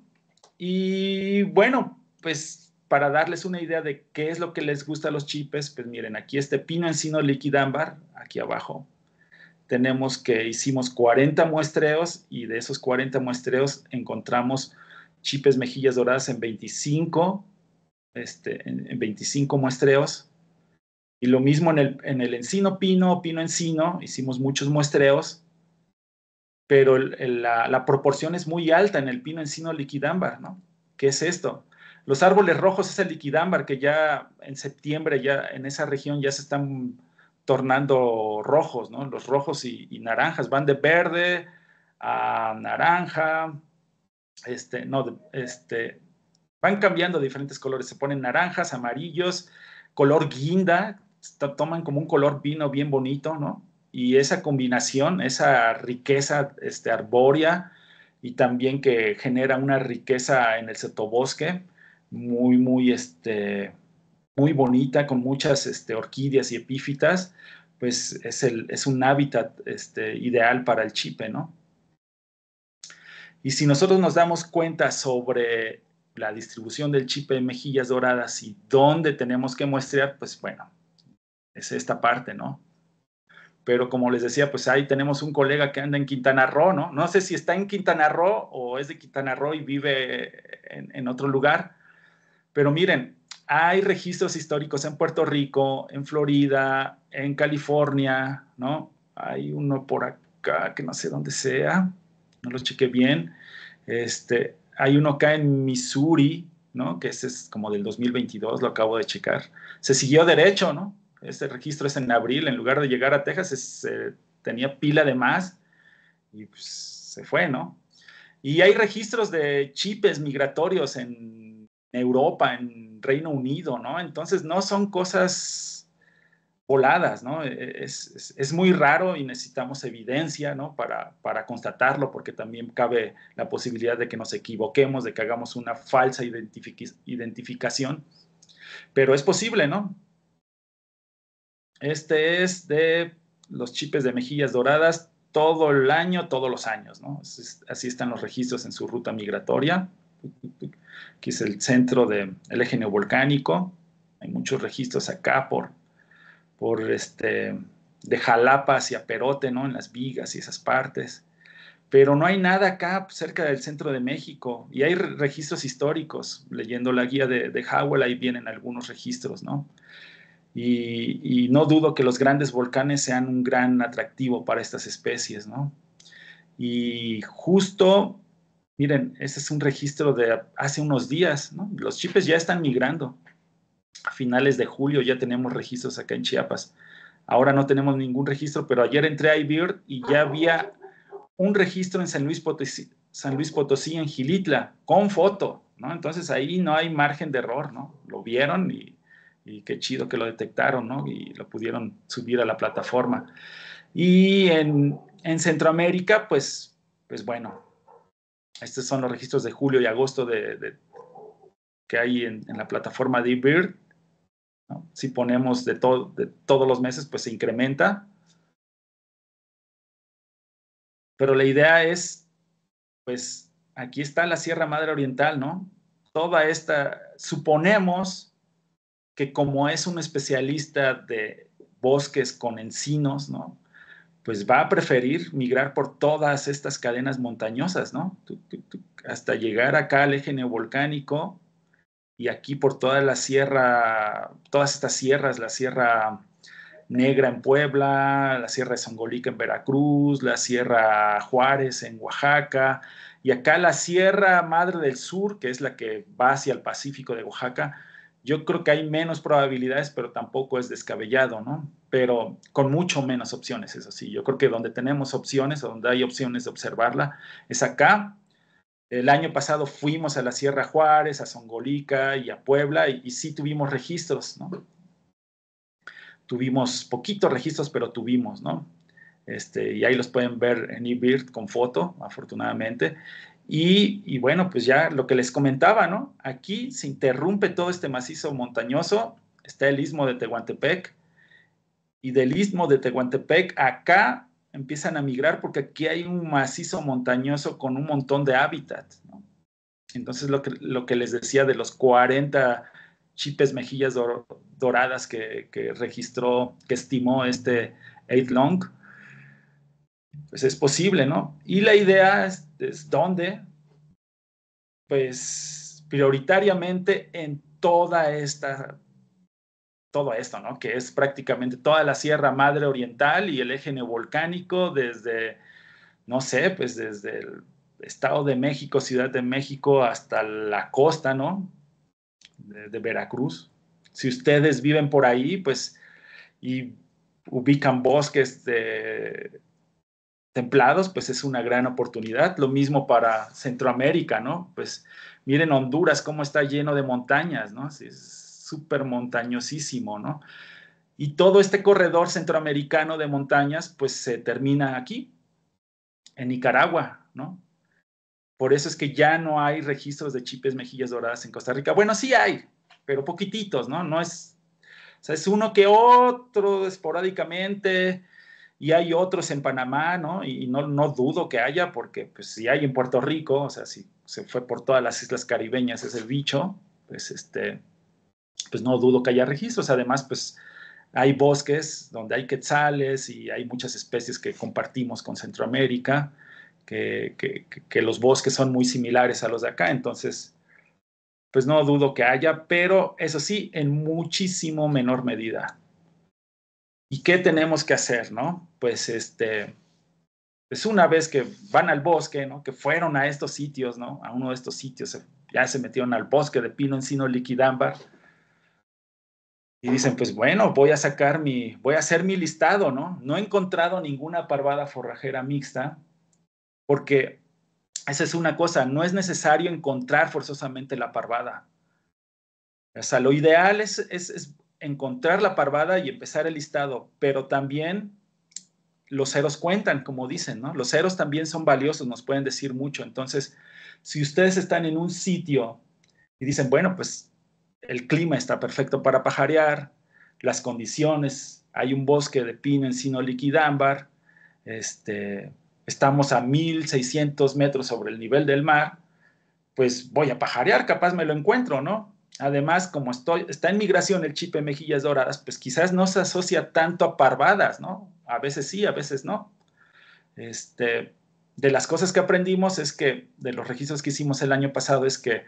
Y bueno, pues para darles una idea de qué es lo que les gusta a los chipes, pues miren, aquí este pino encino liquidámbar, aquí abajo, tenemos que hicimos 40 muestreos y de esos 40 muestreos encontramos chipes mejillas doradas en 25, este, en, 25 muestreos. Y lo mismo en el, en el encino pino, pino encino, hicimos muchos muestreos, pero la, la, proporción es muy alta en el pino encino liquidámbar, ¿no? ¿Qué es esto? Los árboles rojos es el liquidámbar que ya en septiembre, ya en esa región ya se están tornando rojos, ¿no? Los rojos y, naranjas van de verde a naranja, este, no, este, van cambiando diferentes colores, se ponen naranjas, amarillos, color guinda, toman como un color vino bien bonito, ¿no? Y esa combinación, esa riqueza este, arbórea y también que genera una riqueza en el sotobosque muy, muy, este, muy bonita, con muchas este, orquídeas y epífitas, pues es, el, es un hábitat este, ideal para el chipe, ¿no? Y si nosotros nos damos cuenta sobre la distribución del chipe de mejillas doradas y dónde tenemos que muestrear, pues bueno, es esta parte, ¿no? Pero como les decía, pues ahí tenemos un colega que anda en Quintana Roo, ¿no? No sé si está en Quintana Roo o es de Quintana Roo y vive en, en otro lugar, pero miren, hay registros históricos en Puerto Rico, en Florida, en California, ¿no? Hay uno por acá que no sé dónde sea, no lo chequé bien. Este, hay uno acá en Missouri, ¿no? Que ese es como del 2022, lo acabo de checar. Se siguió derecho, ¿no? Este registro es en abril, en lugar de llegar a Texas, se eh, tenía pila de más y pues, se fue, ¿no? Y hay registros de chips migratorios en Europa, en Reino Unido, ¿no? Entonces no son cosas voladas, ¿no? E-, es, muy raro y necesitamos evidencia, ¿no? Para, constatarlo, porque también cabe la posibilidad de que nos equivoquemos, de que hagamos una falsa identificación, pero es posible, ¿no? Este es de los chipes de mejillas doradas todo el año, todos los años, ¿no? Así están los registros en su ruta migratoria que es el centro del eje neovolcánico. Hay muchos registros acá por, por este, de Jalapa hacia Perote, ¿no? En las vigas y esas partes. Pero no hay nada acá cerca del centro de México. Y hay registros históricos. Leyendo la guía de, de Howell, ahí vienen algunos registros, ¿no? Y, y, no dudo que los grandes volcanes sean un gran atractivo para estas especies, ¿no? Y justo Miren, ese es un registro de hace unos días, ¿no? Los chipes ya están migrando. A finales de julio ya tenemos registros acá en Chiapas. Ahora no tenemos ningún registro, pero ayer entré a iBird y ya había un registro en San Luis Potosí, San Potosí en Gilitla, con foto, ¿no? Entonces ahí no hay margen de error, ¿no? Lo vieron y, qué chido que lo detectaron, ¿no? Y lo pudieron subir a la plataforma. Y en, en Centroamérica, pues, pues bueno, estos son los registros de julio y agosto que hay en, la plataforma de Si ponemos de, de todos los meses, pues se incrementa. Pero la idea es, pues aquí está la Sierra Madre Oriental, ¿no? Toda esta, suponemos que como es un especialista de bosques con encinos, ¿no? pues va a preferir migrar por todas estas cadenas montañosas, ¿no? Hasta llegar acá al eje neovolcánico y aquí por toda la sierra, todas estas sierras, la sierra negra en Puebla, la sierra de en Veracruz, la sierra Juárez en Oaxaca, y acá la sierra madre del sur, que es la que va hacia el Pacífico de Oaxaca, yo creo que hay menos probabilidades, pero tampoco es descabellado, ¿no? Pero con mucho menos opciones, eso sí. Yo creo que donde tenemos opciones, o donde hay opciones de observarla, es acá. El año pasado fuimos a la Sierra Juárez, a Songolica y a Puebla y, sí tuvimos registros, ¿no? Tuvimos poquitos registros, pero tuvimos, ¿no? Este, y ahí los pueden ver en eBird con foto, afortunadamente. Y, bueno, pues ya lo que les comentaba, ¿no? Aquí se interrumpe todo este macizo montañoso, está el istmo de Tehuantepec, y del istmo de Tehuantepec acá empiezan a migrar porque aquí hay un macizo montañoso con un montón de hábitat. ¿no? Entonces, lo que, lo que les decía de los 40 chipes mejillas doradas que, registró, que estimó este Eight Long, pues es posible, ¿no? Y la idea es, dónde, pues prioritariamente en toda esta, todo esto, ¿no? Que es prácticamente toda la Sierra Madre Oriental y el eje neovolcánico desde, no sé, pues desde el Estado de México, Ciudad de México hasta la costa, ¿no? de Veracruz. Si ustedes viven por ahí, pues, y ubican bosques de templados, pues es una gran oportunidad. Lo mismo para Centroamérica, ¿no? Pues miren Honduras, cómo está lleno de montañas, ¿no? Es súper montañosísimo, ¿no? Y todo este corredor centroamericano de montañas, pues se termina aquí, en Nicaragua, ¿no? Por eso es que ya no hay registros de chipes mejillas doradas en Costa Rica. Bueno, sí hay, pero poquititos, ¿no? No es, o sea, es uno que otro esporádicamente, y hay otros en Panamá, ¿no? Y no, dudo que haya, porque pues, si hay en Puerto Rico, o sea, si se fue por todas las islas caribeñas ese bicho, pues, este, pues no dudo que haya registros. Además, pues hay bosques donde hay quetzales y hay muchas especies que compartimos con Centroamérica, que, que, que los bosques son muy similares a los de acá, entonces, pues no dudo que haya, pero eso sí, en muchísimo menor medida. ¿Y qué tenemos que hacer, no? Pues este, es pues una vez que van al bosque, ¿no? Que fueron a estos sitios, ¿no? A uno de estos sitios, ya se metieron al bosque de pino, encino, liquidámbar. Y dicen, pues bueno, voy a sacar mi, voy a hacer mi listado, ¿no? No he encontrado ninguna parvada forrajera mixta, porque esa es una cosa, no es necesario encontrar forzosamente la parvada. O sea, lo ideal es, es encontrar la parvada y empezar el listado, pero también los ceros cuentan, como dicen, ¿no? Los ceros también son valiosos, nos pueden decir mucho. Entonces, si ustedes están en un sitio y dicen, bueno, pues el clima está perfecto para pajarear, las condiciones, hay un bosque de pino, encino, liquidámbar, este, estamos a 1600 metros sobre el nivel del mar, pues voy a pajarear, capaz me lo encuentro, ¿no? Además, como estoy, está en migración el chip de mejillas doradas, pues quizás no se asocia tanto a parvadas, ¿no? A veces sí, a veces no. Este, de las cosas que aprendimos es que, de los registros que hicimos el año pasado, es que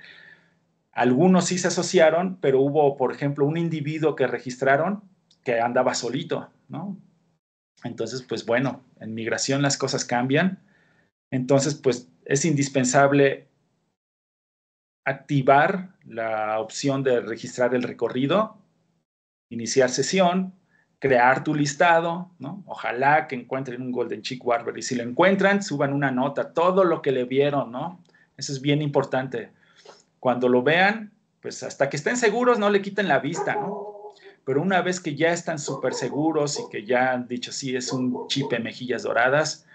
algunos sí se asociaron, pero hubo, por ejemplo, un individuo que registraron que andaba solito, ¿no? Entonces, pues bueno, en migración las cosas cambian. Entonces, pues es indispensable activar la opción de registrar el recorrido, iniciar sesión, crear tu listado, ¿no? Ojalá que encuentren un Golden Chick warbler y si lo encuentran, suban una nota, todo lo que le vieron, ¿no? Eso es bien importante. Cuando lo vean, pues hasta que estén seguros no le quiten la vista, ¿no? Pero una vez que ya están súper seguros y que ya han dicho, sí, es un chip de mejillas doradas,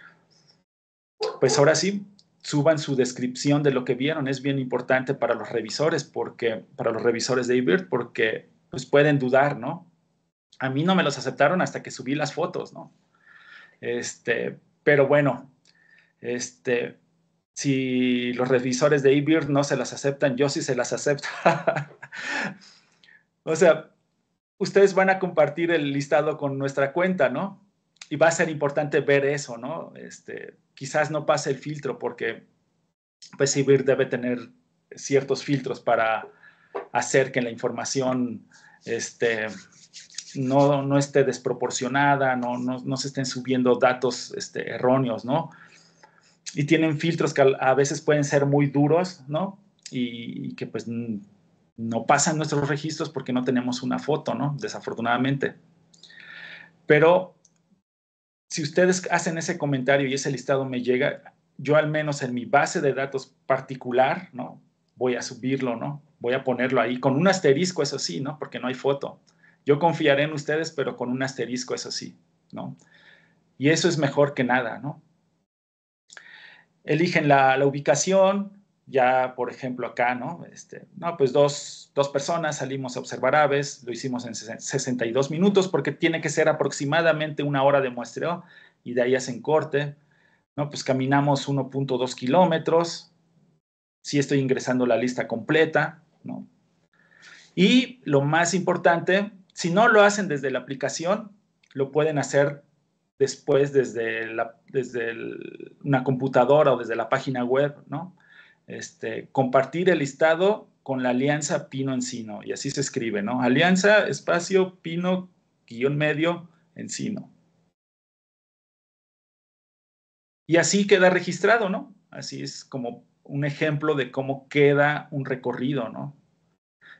pues ahora sí, suban su descripción de lo que vieron. Es bien importante para los revisores, porque, para los revisores de eBird, porque pues pueden dudar, ¿no? A mí no me los aceptaron hasta que subí las fotos, ¿no? Este, pero bueno, este, si los revisores de eBird no se las aceptan, yo sí se las acepto. o sea, ustedes van a compartir el listado con nuestra cuenta, ¿no? y va a ser importante ver eso, ¿no? Este, quizás no pase el filtro porque pues debe tener ciertos filtros para hacer que la información este, no, no esté desproporcionada, no, no, no, se estén subiendo datos este, erróneos, ¿no? Y tienen filtros que a, veces pueden ser muy duros, ¿no? y que pues no pasan nuestros registros porque no tenemos una foto, ¿no? Desafortunadamente. Pero si ustedes hacen ese comentario y ese listado me llega, yo al menos en mi base de datos particular, ¿no? Voy a subirlo, ¿no? Voy a ponerlo ahí con un asterisco, eso sí, ¿no? Porque no hay foto. Yo confiaré en ustedes, pero con un asterisco, eso sí, ¿no? Y eso es mejor que nada, ¿no? Eligen la, la ubicación, ya, por ejemplo, acá, ¿no? Este, no, pues dos, personas salimos a observar aves, lo hicimos en 62 minutos porque tiene que ser aproximadamente una hora de muestreo y de ahí hacen corte, ¿no? Pues caminamos 1.2 kilómetros, sí estoy ingresando la lista completa, ¿no? Y lo más importante, si no lo hacen desde la aplicación, lo pueden hacer después desde, desde una computadora o desde la página web, ¿no? este, compartir el listado con la alianza Pino Encino. Y así se escribe, ¿no? Alianza, espacio, Pino, guión medio, Encino. Y así queda registrado, ¿no? Así es como un ejemplo de cómo queda un recorrido, ¿no?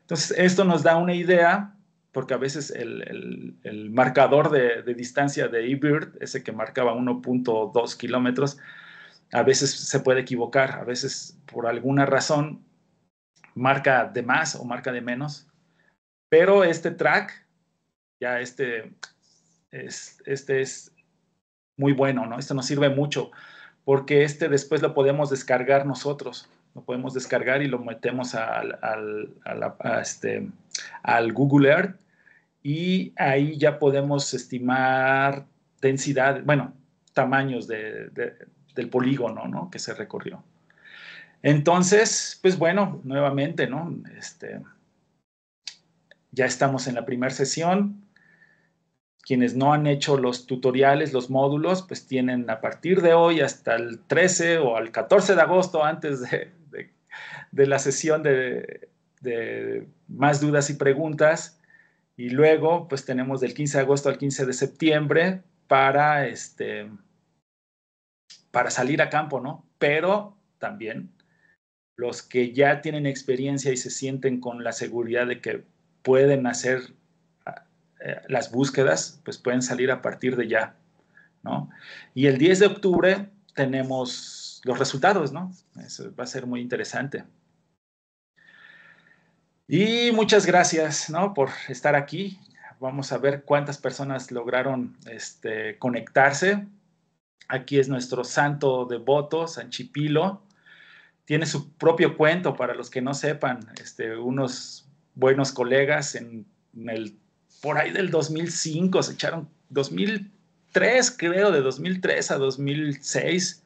Entonces, esto nos da una idea, porque a veces el, marcador de, de, distancia de eBird, ese que marcaba 1.2 kilómetros, a veces se puede equivocar, a veces por alguna razón marca de más o marca de menos, pero este track, ya este es, este es muy bueno, ¿no? Esto nos sirve mucho porque este después lo podemos descargar nosotros, lo podemos descargar y lo metemos al, este, al Google Earth y ahí ya podemos estimar densidad, bueno, tamaños de del polígono que se recorrió. Entonces, pues bueno, nuevamente, ¿no? Este, ya estamos en la primera sesión. Quienes no han hecho los tutoriales, los módulos, pues tienen a partir de hoy hasta el 13 o al 14 de agosto antes de, la sesión de, de más dudas y preguntas. Y luego, pues tenemos del 15 de agosto al 15 de septiembre para este, para salir a campo, ¿no? Pero también los que ya tienen experiencia y se sienten con la seguridad de que pueden hacer ah, eh, las búsquedas, pues pueden salir a partir de ya, ¿no? Y el 10 de octubre tenemos los resultados, ¿no? Eso va a ser muy interesante. Y muchas gracias, ¿no? Por estar aquí. Vamos a ver cuántas personas lograron este, conectarse. Aquí es nuestro santo devoto, Chipilo Tiene su propio cuento, para los que no sepan, este, unos buenos colegas en, el, por ahí del 2005, se echaron 2003, creo, de 2003 a 2006,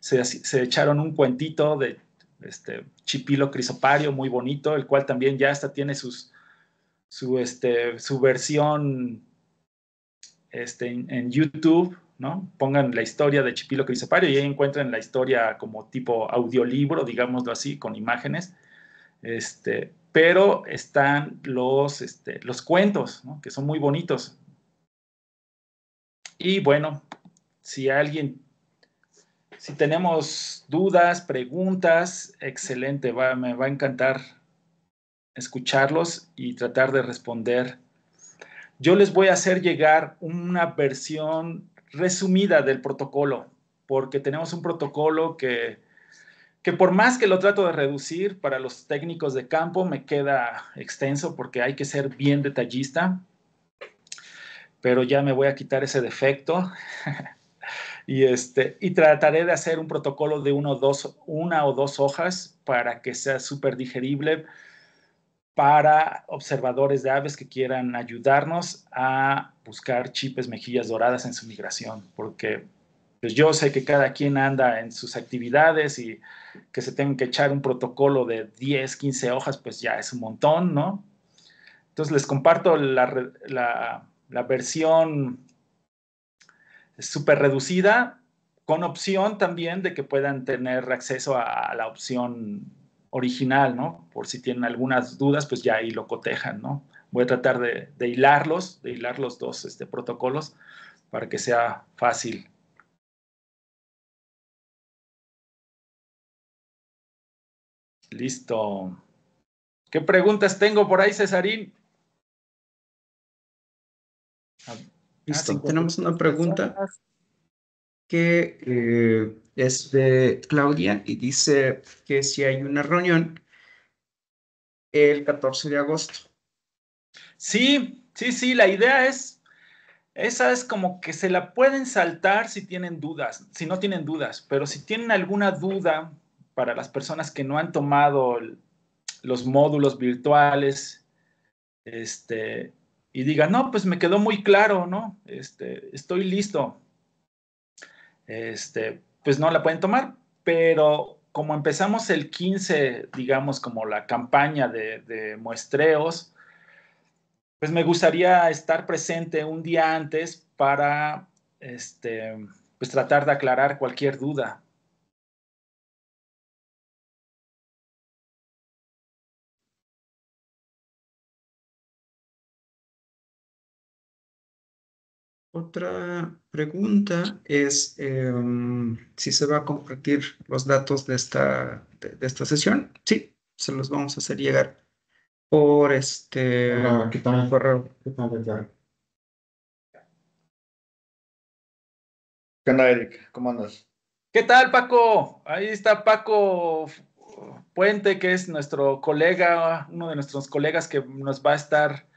se, echaron un cuentito de este, Chipilo Crisopario, muy bonito, el cual también ya hasta tiene sus, su, este, su versión este, en, YouTube. Pongan la historia de Chipilo Crisopario y ahí encuentran la historia como tipo audiolibro, digámoslo así, con imágenes. Este, pero están los, este, los cuentos, que son muy bonitos. Y bueno, si alguien, si tenemos dudas, preguntas, excelente, va, me va a encantar escucharlos y tratar de responder. Yo les voy a hacer llegar una versión resumida del protocolo, porque tenemos un protocolo que, que por más que lo trato de reducir para los técnicos de campo, me queda extenso porque hay que ser bien detallista, pero ya me voy a quitar ese defecto. y, este, y trataré de hacer un protocolo de uno, dos, una o dos hojas para que sea súper digerible para observadores de aves que quieran ayudarnos a buscar chipes mejillas doradas en su migración, porque pues yo sé que cada quien anda en sus actividades y que se tenga que echar un protocolo de 10, 15 hojas, pues ya es un montón, ¿no? Entonces les comparto la, versión súper reducida, con opción también de que puedan tener acceso a la opción original, ¿no? Por si tienen algunas dudas, pues ya ahí lo cotejan, ¿no? Voy a tratar de, hilarlos, de hilar los dos este, protocolos para que sea fácil. Listo. ¿Qué preguntas tengo por ahí, Cesarín? Ah, Listo, tenemos una pregunta que eh, es de Claudia y dice que si hay una reunión el 14 de agosto. Sí, sí, sí, la idea es, esa es como que se la pueden saltar si tienen dudas, si no tienen dudas, pero si tienen alguna duda para las personas que no han tomado los módulos virtuales, este, y digan, no, pues me quedó muy claro, ¿no? Este, estoy listo. Este, pues no la pueden tomar, pero como empezamos el 15, digamos, como la campaña de, de muestreos, pues me gustaría estar presente un día antes para este, pues tratar de aclarar cualquier duda, Otra pregunta es em, si se va a compartir los datos de esta, de, esta sesión. Sí, se los vamos a hacer llegar por este ¿qué tal? correo. ¿Qué tal, Eric? ¿Cómo andas? ¿Qué tal, Paco? Ahí está Paco Puente, que es nuestro colega, uno de nuestros colegas que nos va a estar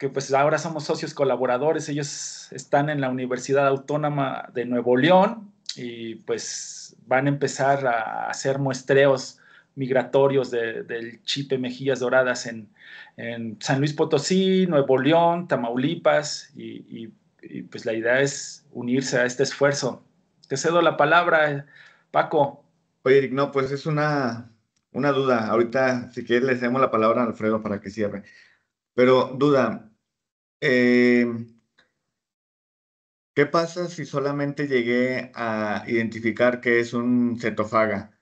que pues ahora somos socios colaboradores, ellos están en la Universidad Autónoma de Nuevo León y pues van a empezar a hacer muestreos migratorios del Chipe Mejillas Doradas en, San Luis Potosí, Nuevo León, Tamaulipas y, pues la idea es unirse a este esfuerzo. Te cedo la palabra, Paco. Oye, Eric, no, pues es una, una duda. Ahorita, si quieres, le cedemos la palabra a Alfredo para que cierre. Pero duda, Em, ¿Qué pasa si solamente llegué a identificar que es un cetofaga?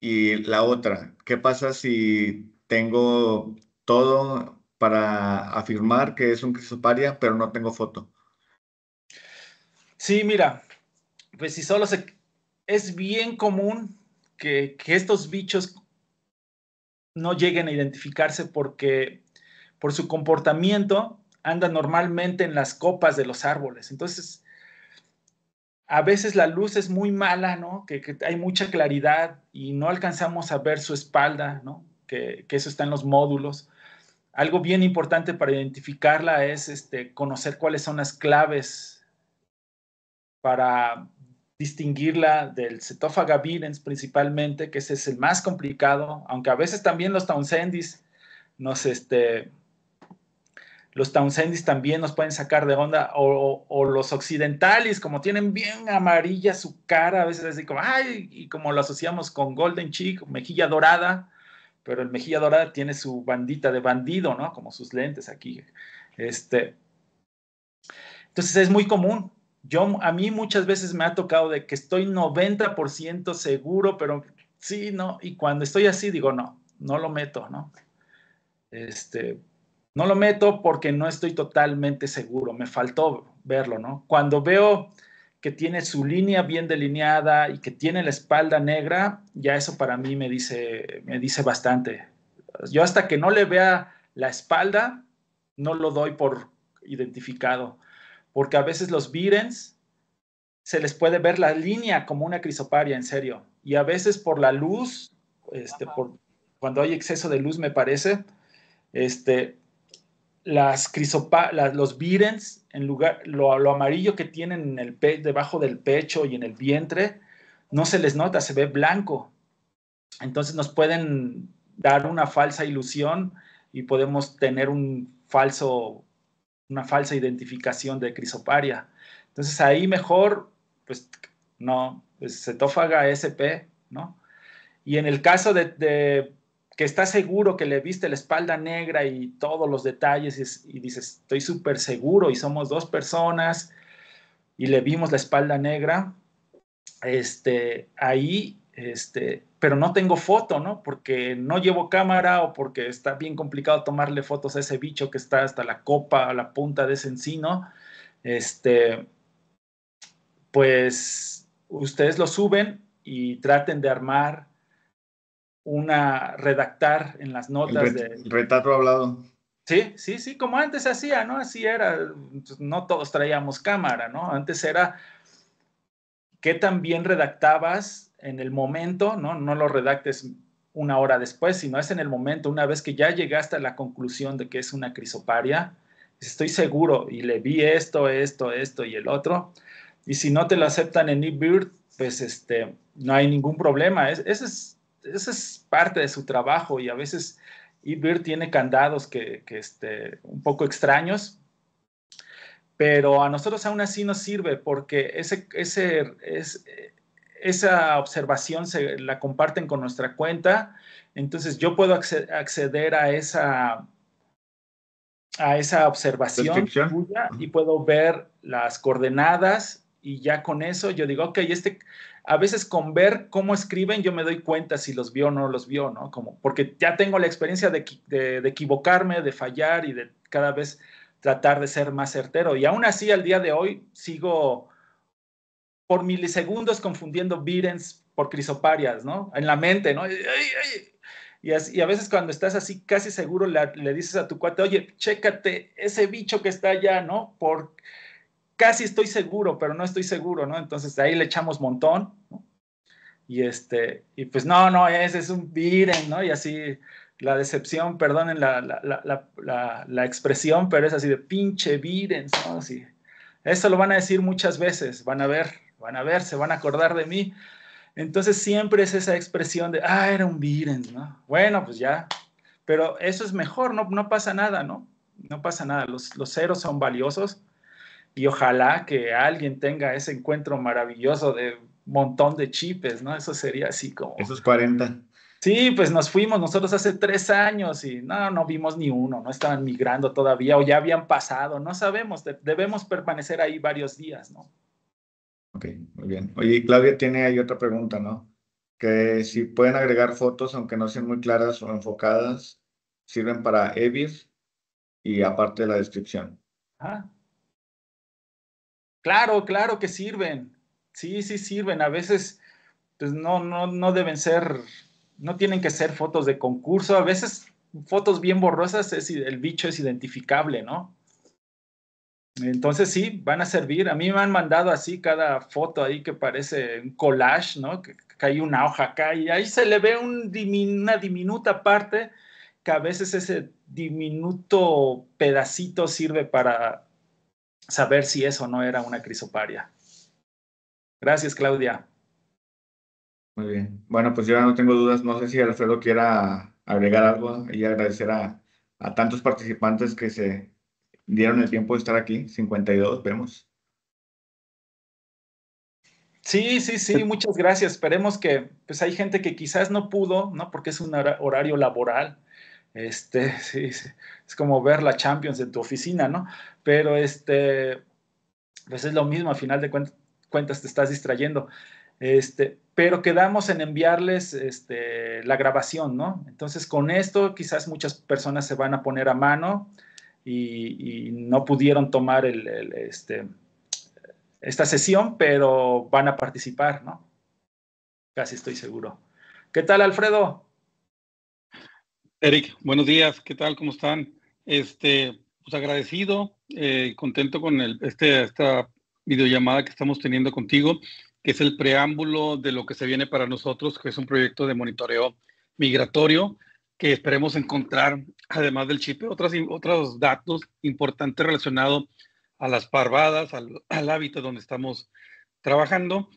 Y la otra, ¿qué pasa si tengo todo para afirmar que es un crisoparia, pero no tengo foto? Sí, mira, pues si solo se... Es bien común que estos bichos no lleguen a identificarse porque por su comportamiento, anda normalmente en las copas de los árboles. Entonces, a veces la luz es muy mala, ¿no? Que, hay mucha claridad y no alcanzamos a ver su espalda, ¿no? Que, eso está en los módulos. Algo bien importante para identificarla es este, conocer cuáles son las claves para distinguirla del Cetófaga virens principalmente, que ese es el más complicado, aunque a veces también los Townsendis nos, este, los Townsendis también nos pueden sacar de onda, o, los occidentales, como tienen bien amarilla su cara, a veces así como ay, y como lo asociamos con Golden Chick, mejilla dorada, pero el mejilla dorada tiene su bandita de bandido, ¿no? Como sus lentes aquí. Este. Entonces es muy común. Yo, a mí muchas veces me ha tocado de que estoy 90% seguro, pero sí, no, y cuando estoy así digo, no, no lo meto, ¿no? Este, no lo meto porque no estoy totalmente seguro, me faltó verlo, ¿no? Cuando veo que tiene su línea bien delineada y que tiene la espalda negra, ya eso para mí me dice, me dice bastante. Yo hasta que no le vea la espalda, no lo doy por identificado, porque a veces los virens se les puede ver la línea como una crisoparia, en serio, y a veces por la luz, este, por, cuando hay exceso de luz me parece, este, los virens, en lugar, lo, amarillo que tienen en el pe, debajo del pecho y en el vientre, no se les nota, se ve blanco. Entonces nos pueden dar una falsa ilusión y podemos tener un falso, una falsa identificación de crisoparia. Entonces ahí mejor, pues no, cetófaga pues, SP, ¿no? Y en el caso de está seguro que le viste la espalda negra y todos los detalles y, y dices, estoy súper seguro y somos dos personas y le vimos la espalda negra, este, ahí, este, pero no tengo foto, ¿no? Porque no llevo cámara o porque está bien complicado tomarle fotos a ese bicho que está hasta la copa, a la punta de ese encino, este, pues ustedes lo suben y traten de armar una redactar en las notas de... Retrato hablado. Sí, sí, sí, como antes hacía, ¿no? Así era, pues, no todos traíamos cámara, ¿no? Antes era que también redactabas en el momento, ¿no? No lo redactes una hora después, sino es en el momento, una vez que ya llegaste a la conclusión de que es una crisoparia, estoy seguro y le vi esto, esto, esto y el otro. Y si no te lo aceptan en eBird, pues este, no hay ningún problema. Es, ese es eso es parte de su trabajo y a veces Ibir tiene candados que, este, un poco extraños, pero a nosotros aún así nos sirve porque ese, ese, esa observación se, la comparten con nuestra cuenta, entonces yo puedo acceder a esa, esa observación y puedo ver las coordenadas y ya con eso yo digo, ok, este, a veces con ver cómo escriben yo me doy cuenta si los vio o no los vio, ¿no? Como, porque ya tengo la experiencia de, equivocarme, de fallar y de cada vez tratar de ser más certero. Y aún así, al día de hoy, sigo por milisegundos confundiendo virens por crisoparias, ¿no? En la mente, ¿no? Y, a veces cuando estás así casi seguro le, dices a tu cuate, oye, chécate ese bicho que está allá, ¿no? Por casi estoy seguro, pero no estoy seguro, ¿no? Entonces ahí le echamos montón, ¿no? Y este, y pues no, no, ese es un viren, ¿no? Y así la decepción, perdonen la, la, la, la expresión, pero es así de pinche viren, ¿no? Así. Eso lo van a decir muchas veces, van a ver, van a ver, se van a acordar de mí. Entonces siempre es esa expresión de, ah, era un viren, ¿no? Bueno, pues ya, pero eso es mejor, no, no pasa nada, ¿no? No pasa nada, los, los ceros son valiosos y ojalá que alguien tenga ese encuentro maravilloso de montón de chips, ¿no? Eso sería así como... Esos 40. Sí, pues nos fuimos nosotros hace tres años y no, no vimos ni uno, no estaban migrando todavía o ya habían pasado, no sabemos, debemos permanecer ahí varios días, ¿no? Ok, muy bien. Oye, Claudia tiene ahí otra pregunta, ¿no? Que si pueden agregar fotos, aunque no sean muy claras o enfocadas, sirven para EBIF y aparte de la descripción. Ah, Claro, claro que sirven. Sí, sí sirven. A veces, pues no, no, no deben ser, no tienen que ser fotos de concurso. A veces fotos bien borrosas, es, el bicho es identificable, ¿no? Entonces sí, van a servir. A mí me han mandado así cada foto ahí que parece un collage, ¿no? Que, hay una hoja acá y ahí se le ve una diminuta parte que a veces ese diminuto pedacito sirve para saber si eso no era una crisoparia. Gracias, Claudia. Muy bien. Bueno, pues yo no tengo dudas. No sé si Alfredo quiera agregar algo y agradecer a, tantos participantes que se dieron el tiempo de estar aquí. 52, vemos. Sí, sí, sí, muchas gracias. Esperemos que, pues hay gente que quizás no pudo, ¿no? Porque es un horario laboral, este, es como ver la Champions en tu oficina, ¿no? Pero este, pues es lo mismo, al final de cuentas, te estás distrayendo. Este, pero quedamos en enviarles este, la grabación, ¿no? Entonces, con esto quizás muchas personas se van a poner a mano y, no pudieron tomar este, esta sesión, pero van a participar, ¿no? Casi estoy seguro. ¿Qué tal, Alfredo? Eric, buenos días, ¿qué tal? ¿Cómo están? Este, pues agradecido, eh, contento con el, este, esta videollamada que estamos teniendo contigo, que es el preámbulo de lo que se viene para nosotros, que es un proyecto de monitoreo migratorio, que esperemos encontrar, además del chip, otras, otros datos importantes relacionados a las parvadas, al, al hábitat donde estamos trabajando.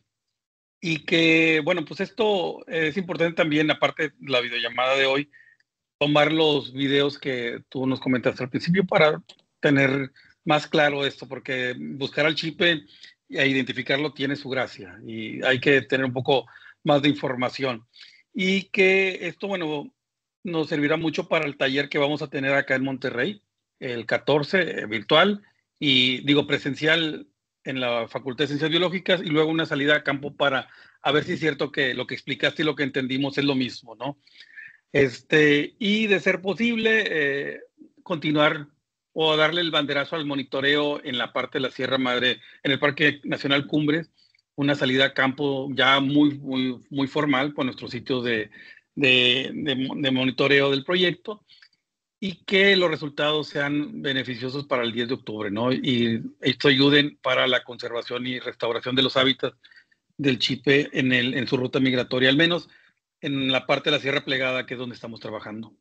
Y que, bueno, pues esto es importante también, aparte de la videollamada de hoy, tomar los videos que tú nos comentaste al principio para tener más claro esto, porque buscar al chip e identificarlo tiene su gracia y hay que tener un poco más de información. Y que esto, bueno, nos servirá mucho para el taller que vamos a tener acá en Monterrey, el 14, eh, virtual, y digo presencial en la Facultad de Ciencias Biológicas y luego una salida a campo para a ver si es cierto que lo que explicaste y lo que entendimos es lo mismo, ¿no? Este, y de ser posible, eh, continuar o darle el banderazo al monitoreo en la parte de la Sierra Madre, en el Parque Nacional Cumbres, una salida a campo ya muy, muy, formal con nuestros sitios de, monitoreo del proyecto y que los resultados sean beneficiosos para el 10 de octubre, ¿no? Y esto ayuden para la conservación y restauración de los hábitats del Chipe en su ruta migratoria, al menos en la parte de la sierra plegada, que es donde estamos trabajando.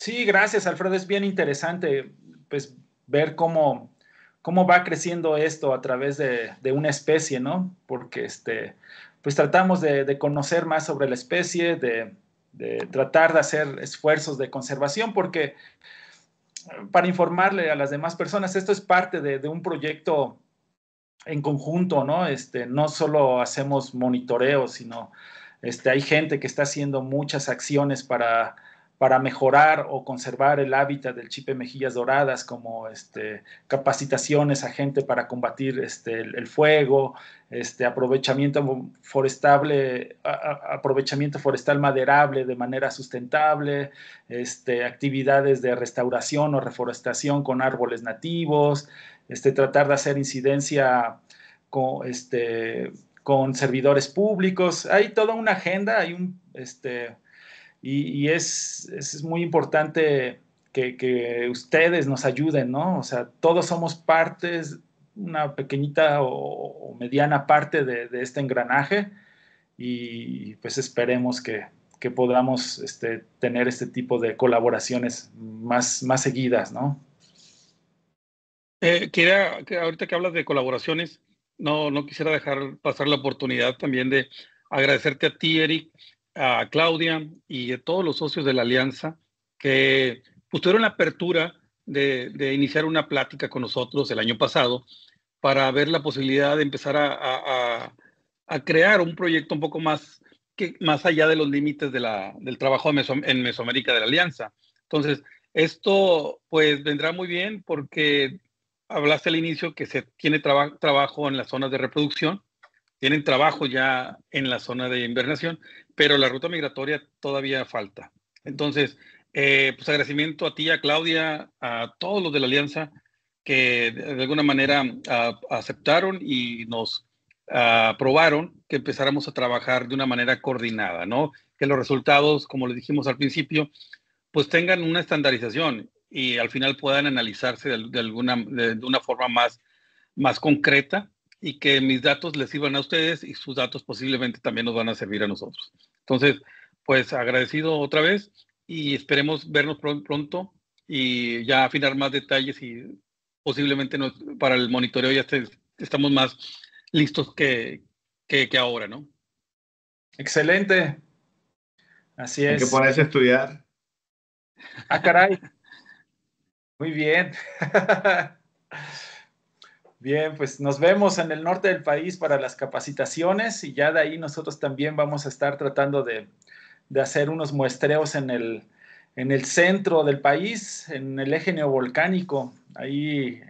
Sí, gracias, Alfredo. Es bien interesante pues, ver cómo, cómo va creciendo esto a través de, una especie, ¿no? Porque este, pues tratamos de, conocer más sobre la especie, de, de, tratar de hacer esfuerzos de conservación, porque eh, para informarle a las demás personas, esto es parte de, un proyecto en conjunto, ¿no? Este, no solo hacemos monitoreo, sino este, hay gente que está haciendo muchas acciones para, para mejorar o conservar el hábitat del chipe mejillas doradas, como este, capacitaciones a gente para combatir este, el, fuego, este, aprovechamiento, aprovechamiento forestal maderable de manera sustentable, este, actividades de restauración o reforestación con árboles nativos, este, tratar de hacer incidencia este, con, servidores públicos. Hay toda una agenda, hay un, este, y, es, muy importante que, ustedes nos ayuden, ¿no? O sea, todos somos partes, una pequeñita o, mediana parte de, este engranaje y pues esperemos que, que podamos tener este tipo de colaboraciones más, más seguidas, ¿no? Eh, quería, ahorita que hablas de colaboraciones, no, no quisiera dejar pasar la oportunidad también de agradecerte a ti, Eric, a Claudia y a todos los socios de la Alianza que pusieron la apertura de, iniciar una plática con nosotros el año pasado para ver la posibilidad de empezar a, crear un proyecto un poco más, que, más allá de los límites del trabajo en Mesoamérica de la Alianza. Entonces, esto pues vendrá muy bien porque hablaste al inicio que se tiene trabajo en las zonas de reproducción, tienen trabajo ya en la zona de invernación, pero la ruta migratoria todavía falta. Entonces, eh, pues agradecimiento a ti, a Claudia, a todos los de la Alianza que de alguna manera aceptaron y nos aprobaron que empezáramos a trabajar de una manera coordinada, ¿no? Que los resultados, como les dijimos al principio, pues tengan una estandarización y al final puedan analizarse de, alguna, de, una forma más, más concreta y que mis datos les sirvan a ustedes y sus datos posiblemente también nos van a servir a nosotros. Entonces, pues agradecido otra vez y esperemos vernos pronto y ya afinar más detalles y posiblemente para el monitoreo ya estamos más listos que, que, que, ahora, ¿no? Excelente. Así es. Hay que ponerse a estudiar. Ah, caray. Muy bien. Bien, pues nos vemos en el norte del país para las capacitaciones y ya de ahí nosotros también vamos a estar tratando de, hacer unos muestreos en el, centro del país, en el eje neovolcánico, ahí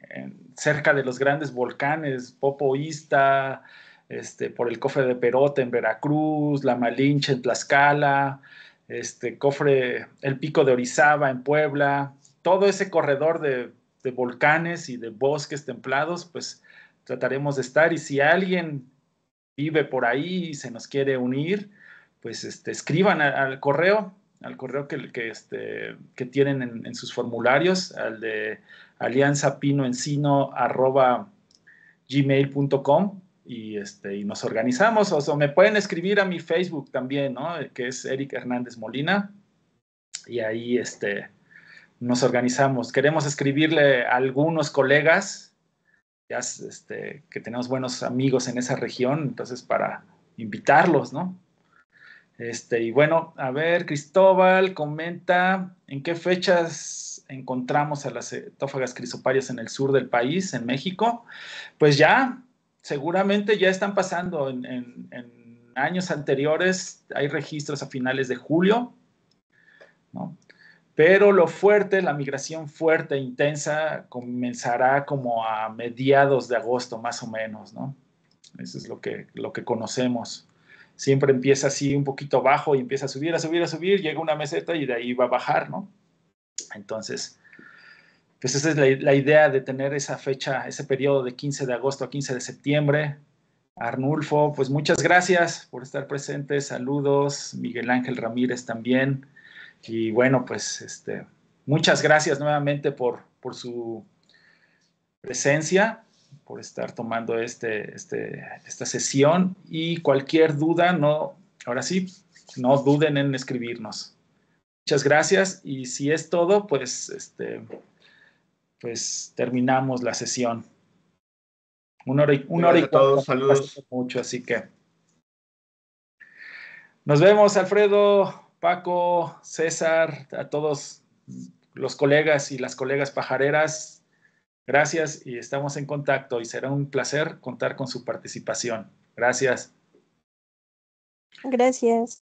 cerca de los grandes volcanes, Popoísta, este, por el cofre de Perote en Veracruz, La Malinche en Tlaxcala, este, cofre, el pico de Orizaba en Puebla, todo ese corredor de, volcanes y de bosques templados, pues trataremos de estar. Y si alguien vive por ahí y se nos quiere unir, pues este, escriban al, correo, al correo que, que, este, tienen en, sus formularios, al de alianzapinoencino.gmail.com y, este, y nos organizamos. O, me pueden escribir a mi Facebook también, ¿no? que es Eric Hernández Molina. Y ahí este, nos organizamos. Queremos escribirle a algunos colegas ya, este, que tenemos buenos amigos en esa región, entonces para invitarlos, ¿no? Este, y bueno, a ver, Cristóbal comenta en qué fechas encontramos a las etófagas crisoparias en el sur del país, en México. Pues ya, seguramente ya están pasando en, en años anteriores, hay registros a finales de julio, ¿no? Pero lo fuerte, la migración fuerte e intensa comenzará como a mediados de agosto más o menos, ¿no? Eso es lo que, lo que conocemos. Siempre empieza así un poquito bajo y empieza a subir, a subir, a subir, llega una meseta y de ahí va a bajar, ¿no? Entonces, pues esa es la, idea de tener esa fecha, ese periodo de 15 de agosto a 15 de septiembre. Arnulfo, pues muchas gracias por estar presente. Saludos. Miguel Ángel Ramírez también. Y bueno, pues este, muchas gracias nuevamente por, por su presencia, por estar tomando este, este, esta sesión y cualquier duda, no, ahora sí, no duden en escribirnos. Muchas gracias y si es todo, pues, este, pues terminamos la sesión. Un hora y, una Saludos. Mucho, así que. Nos vemos, Alfredo. Paco, César, a todos los colegas y las colegas pajareras. Gracias y estamos en contacto y será un placer contar con su participación. Gracias. Gracias.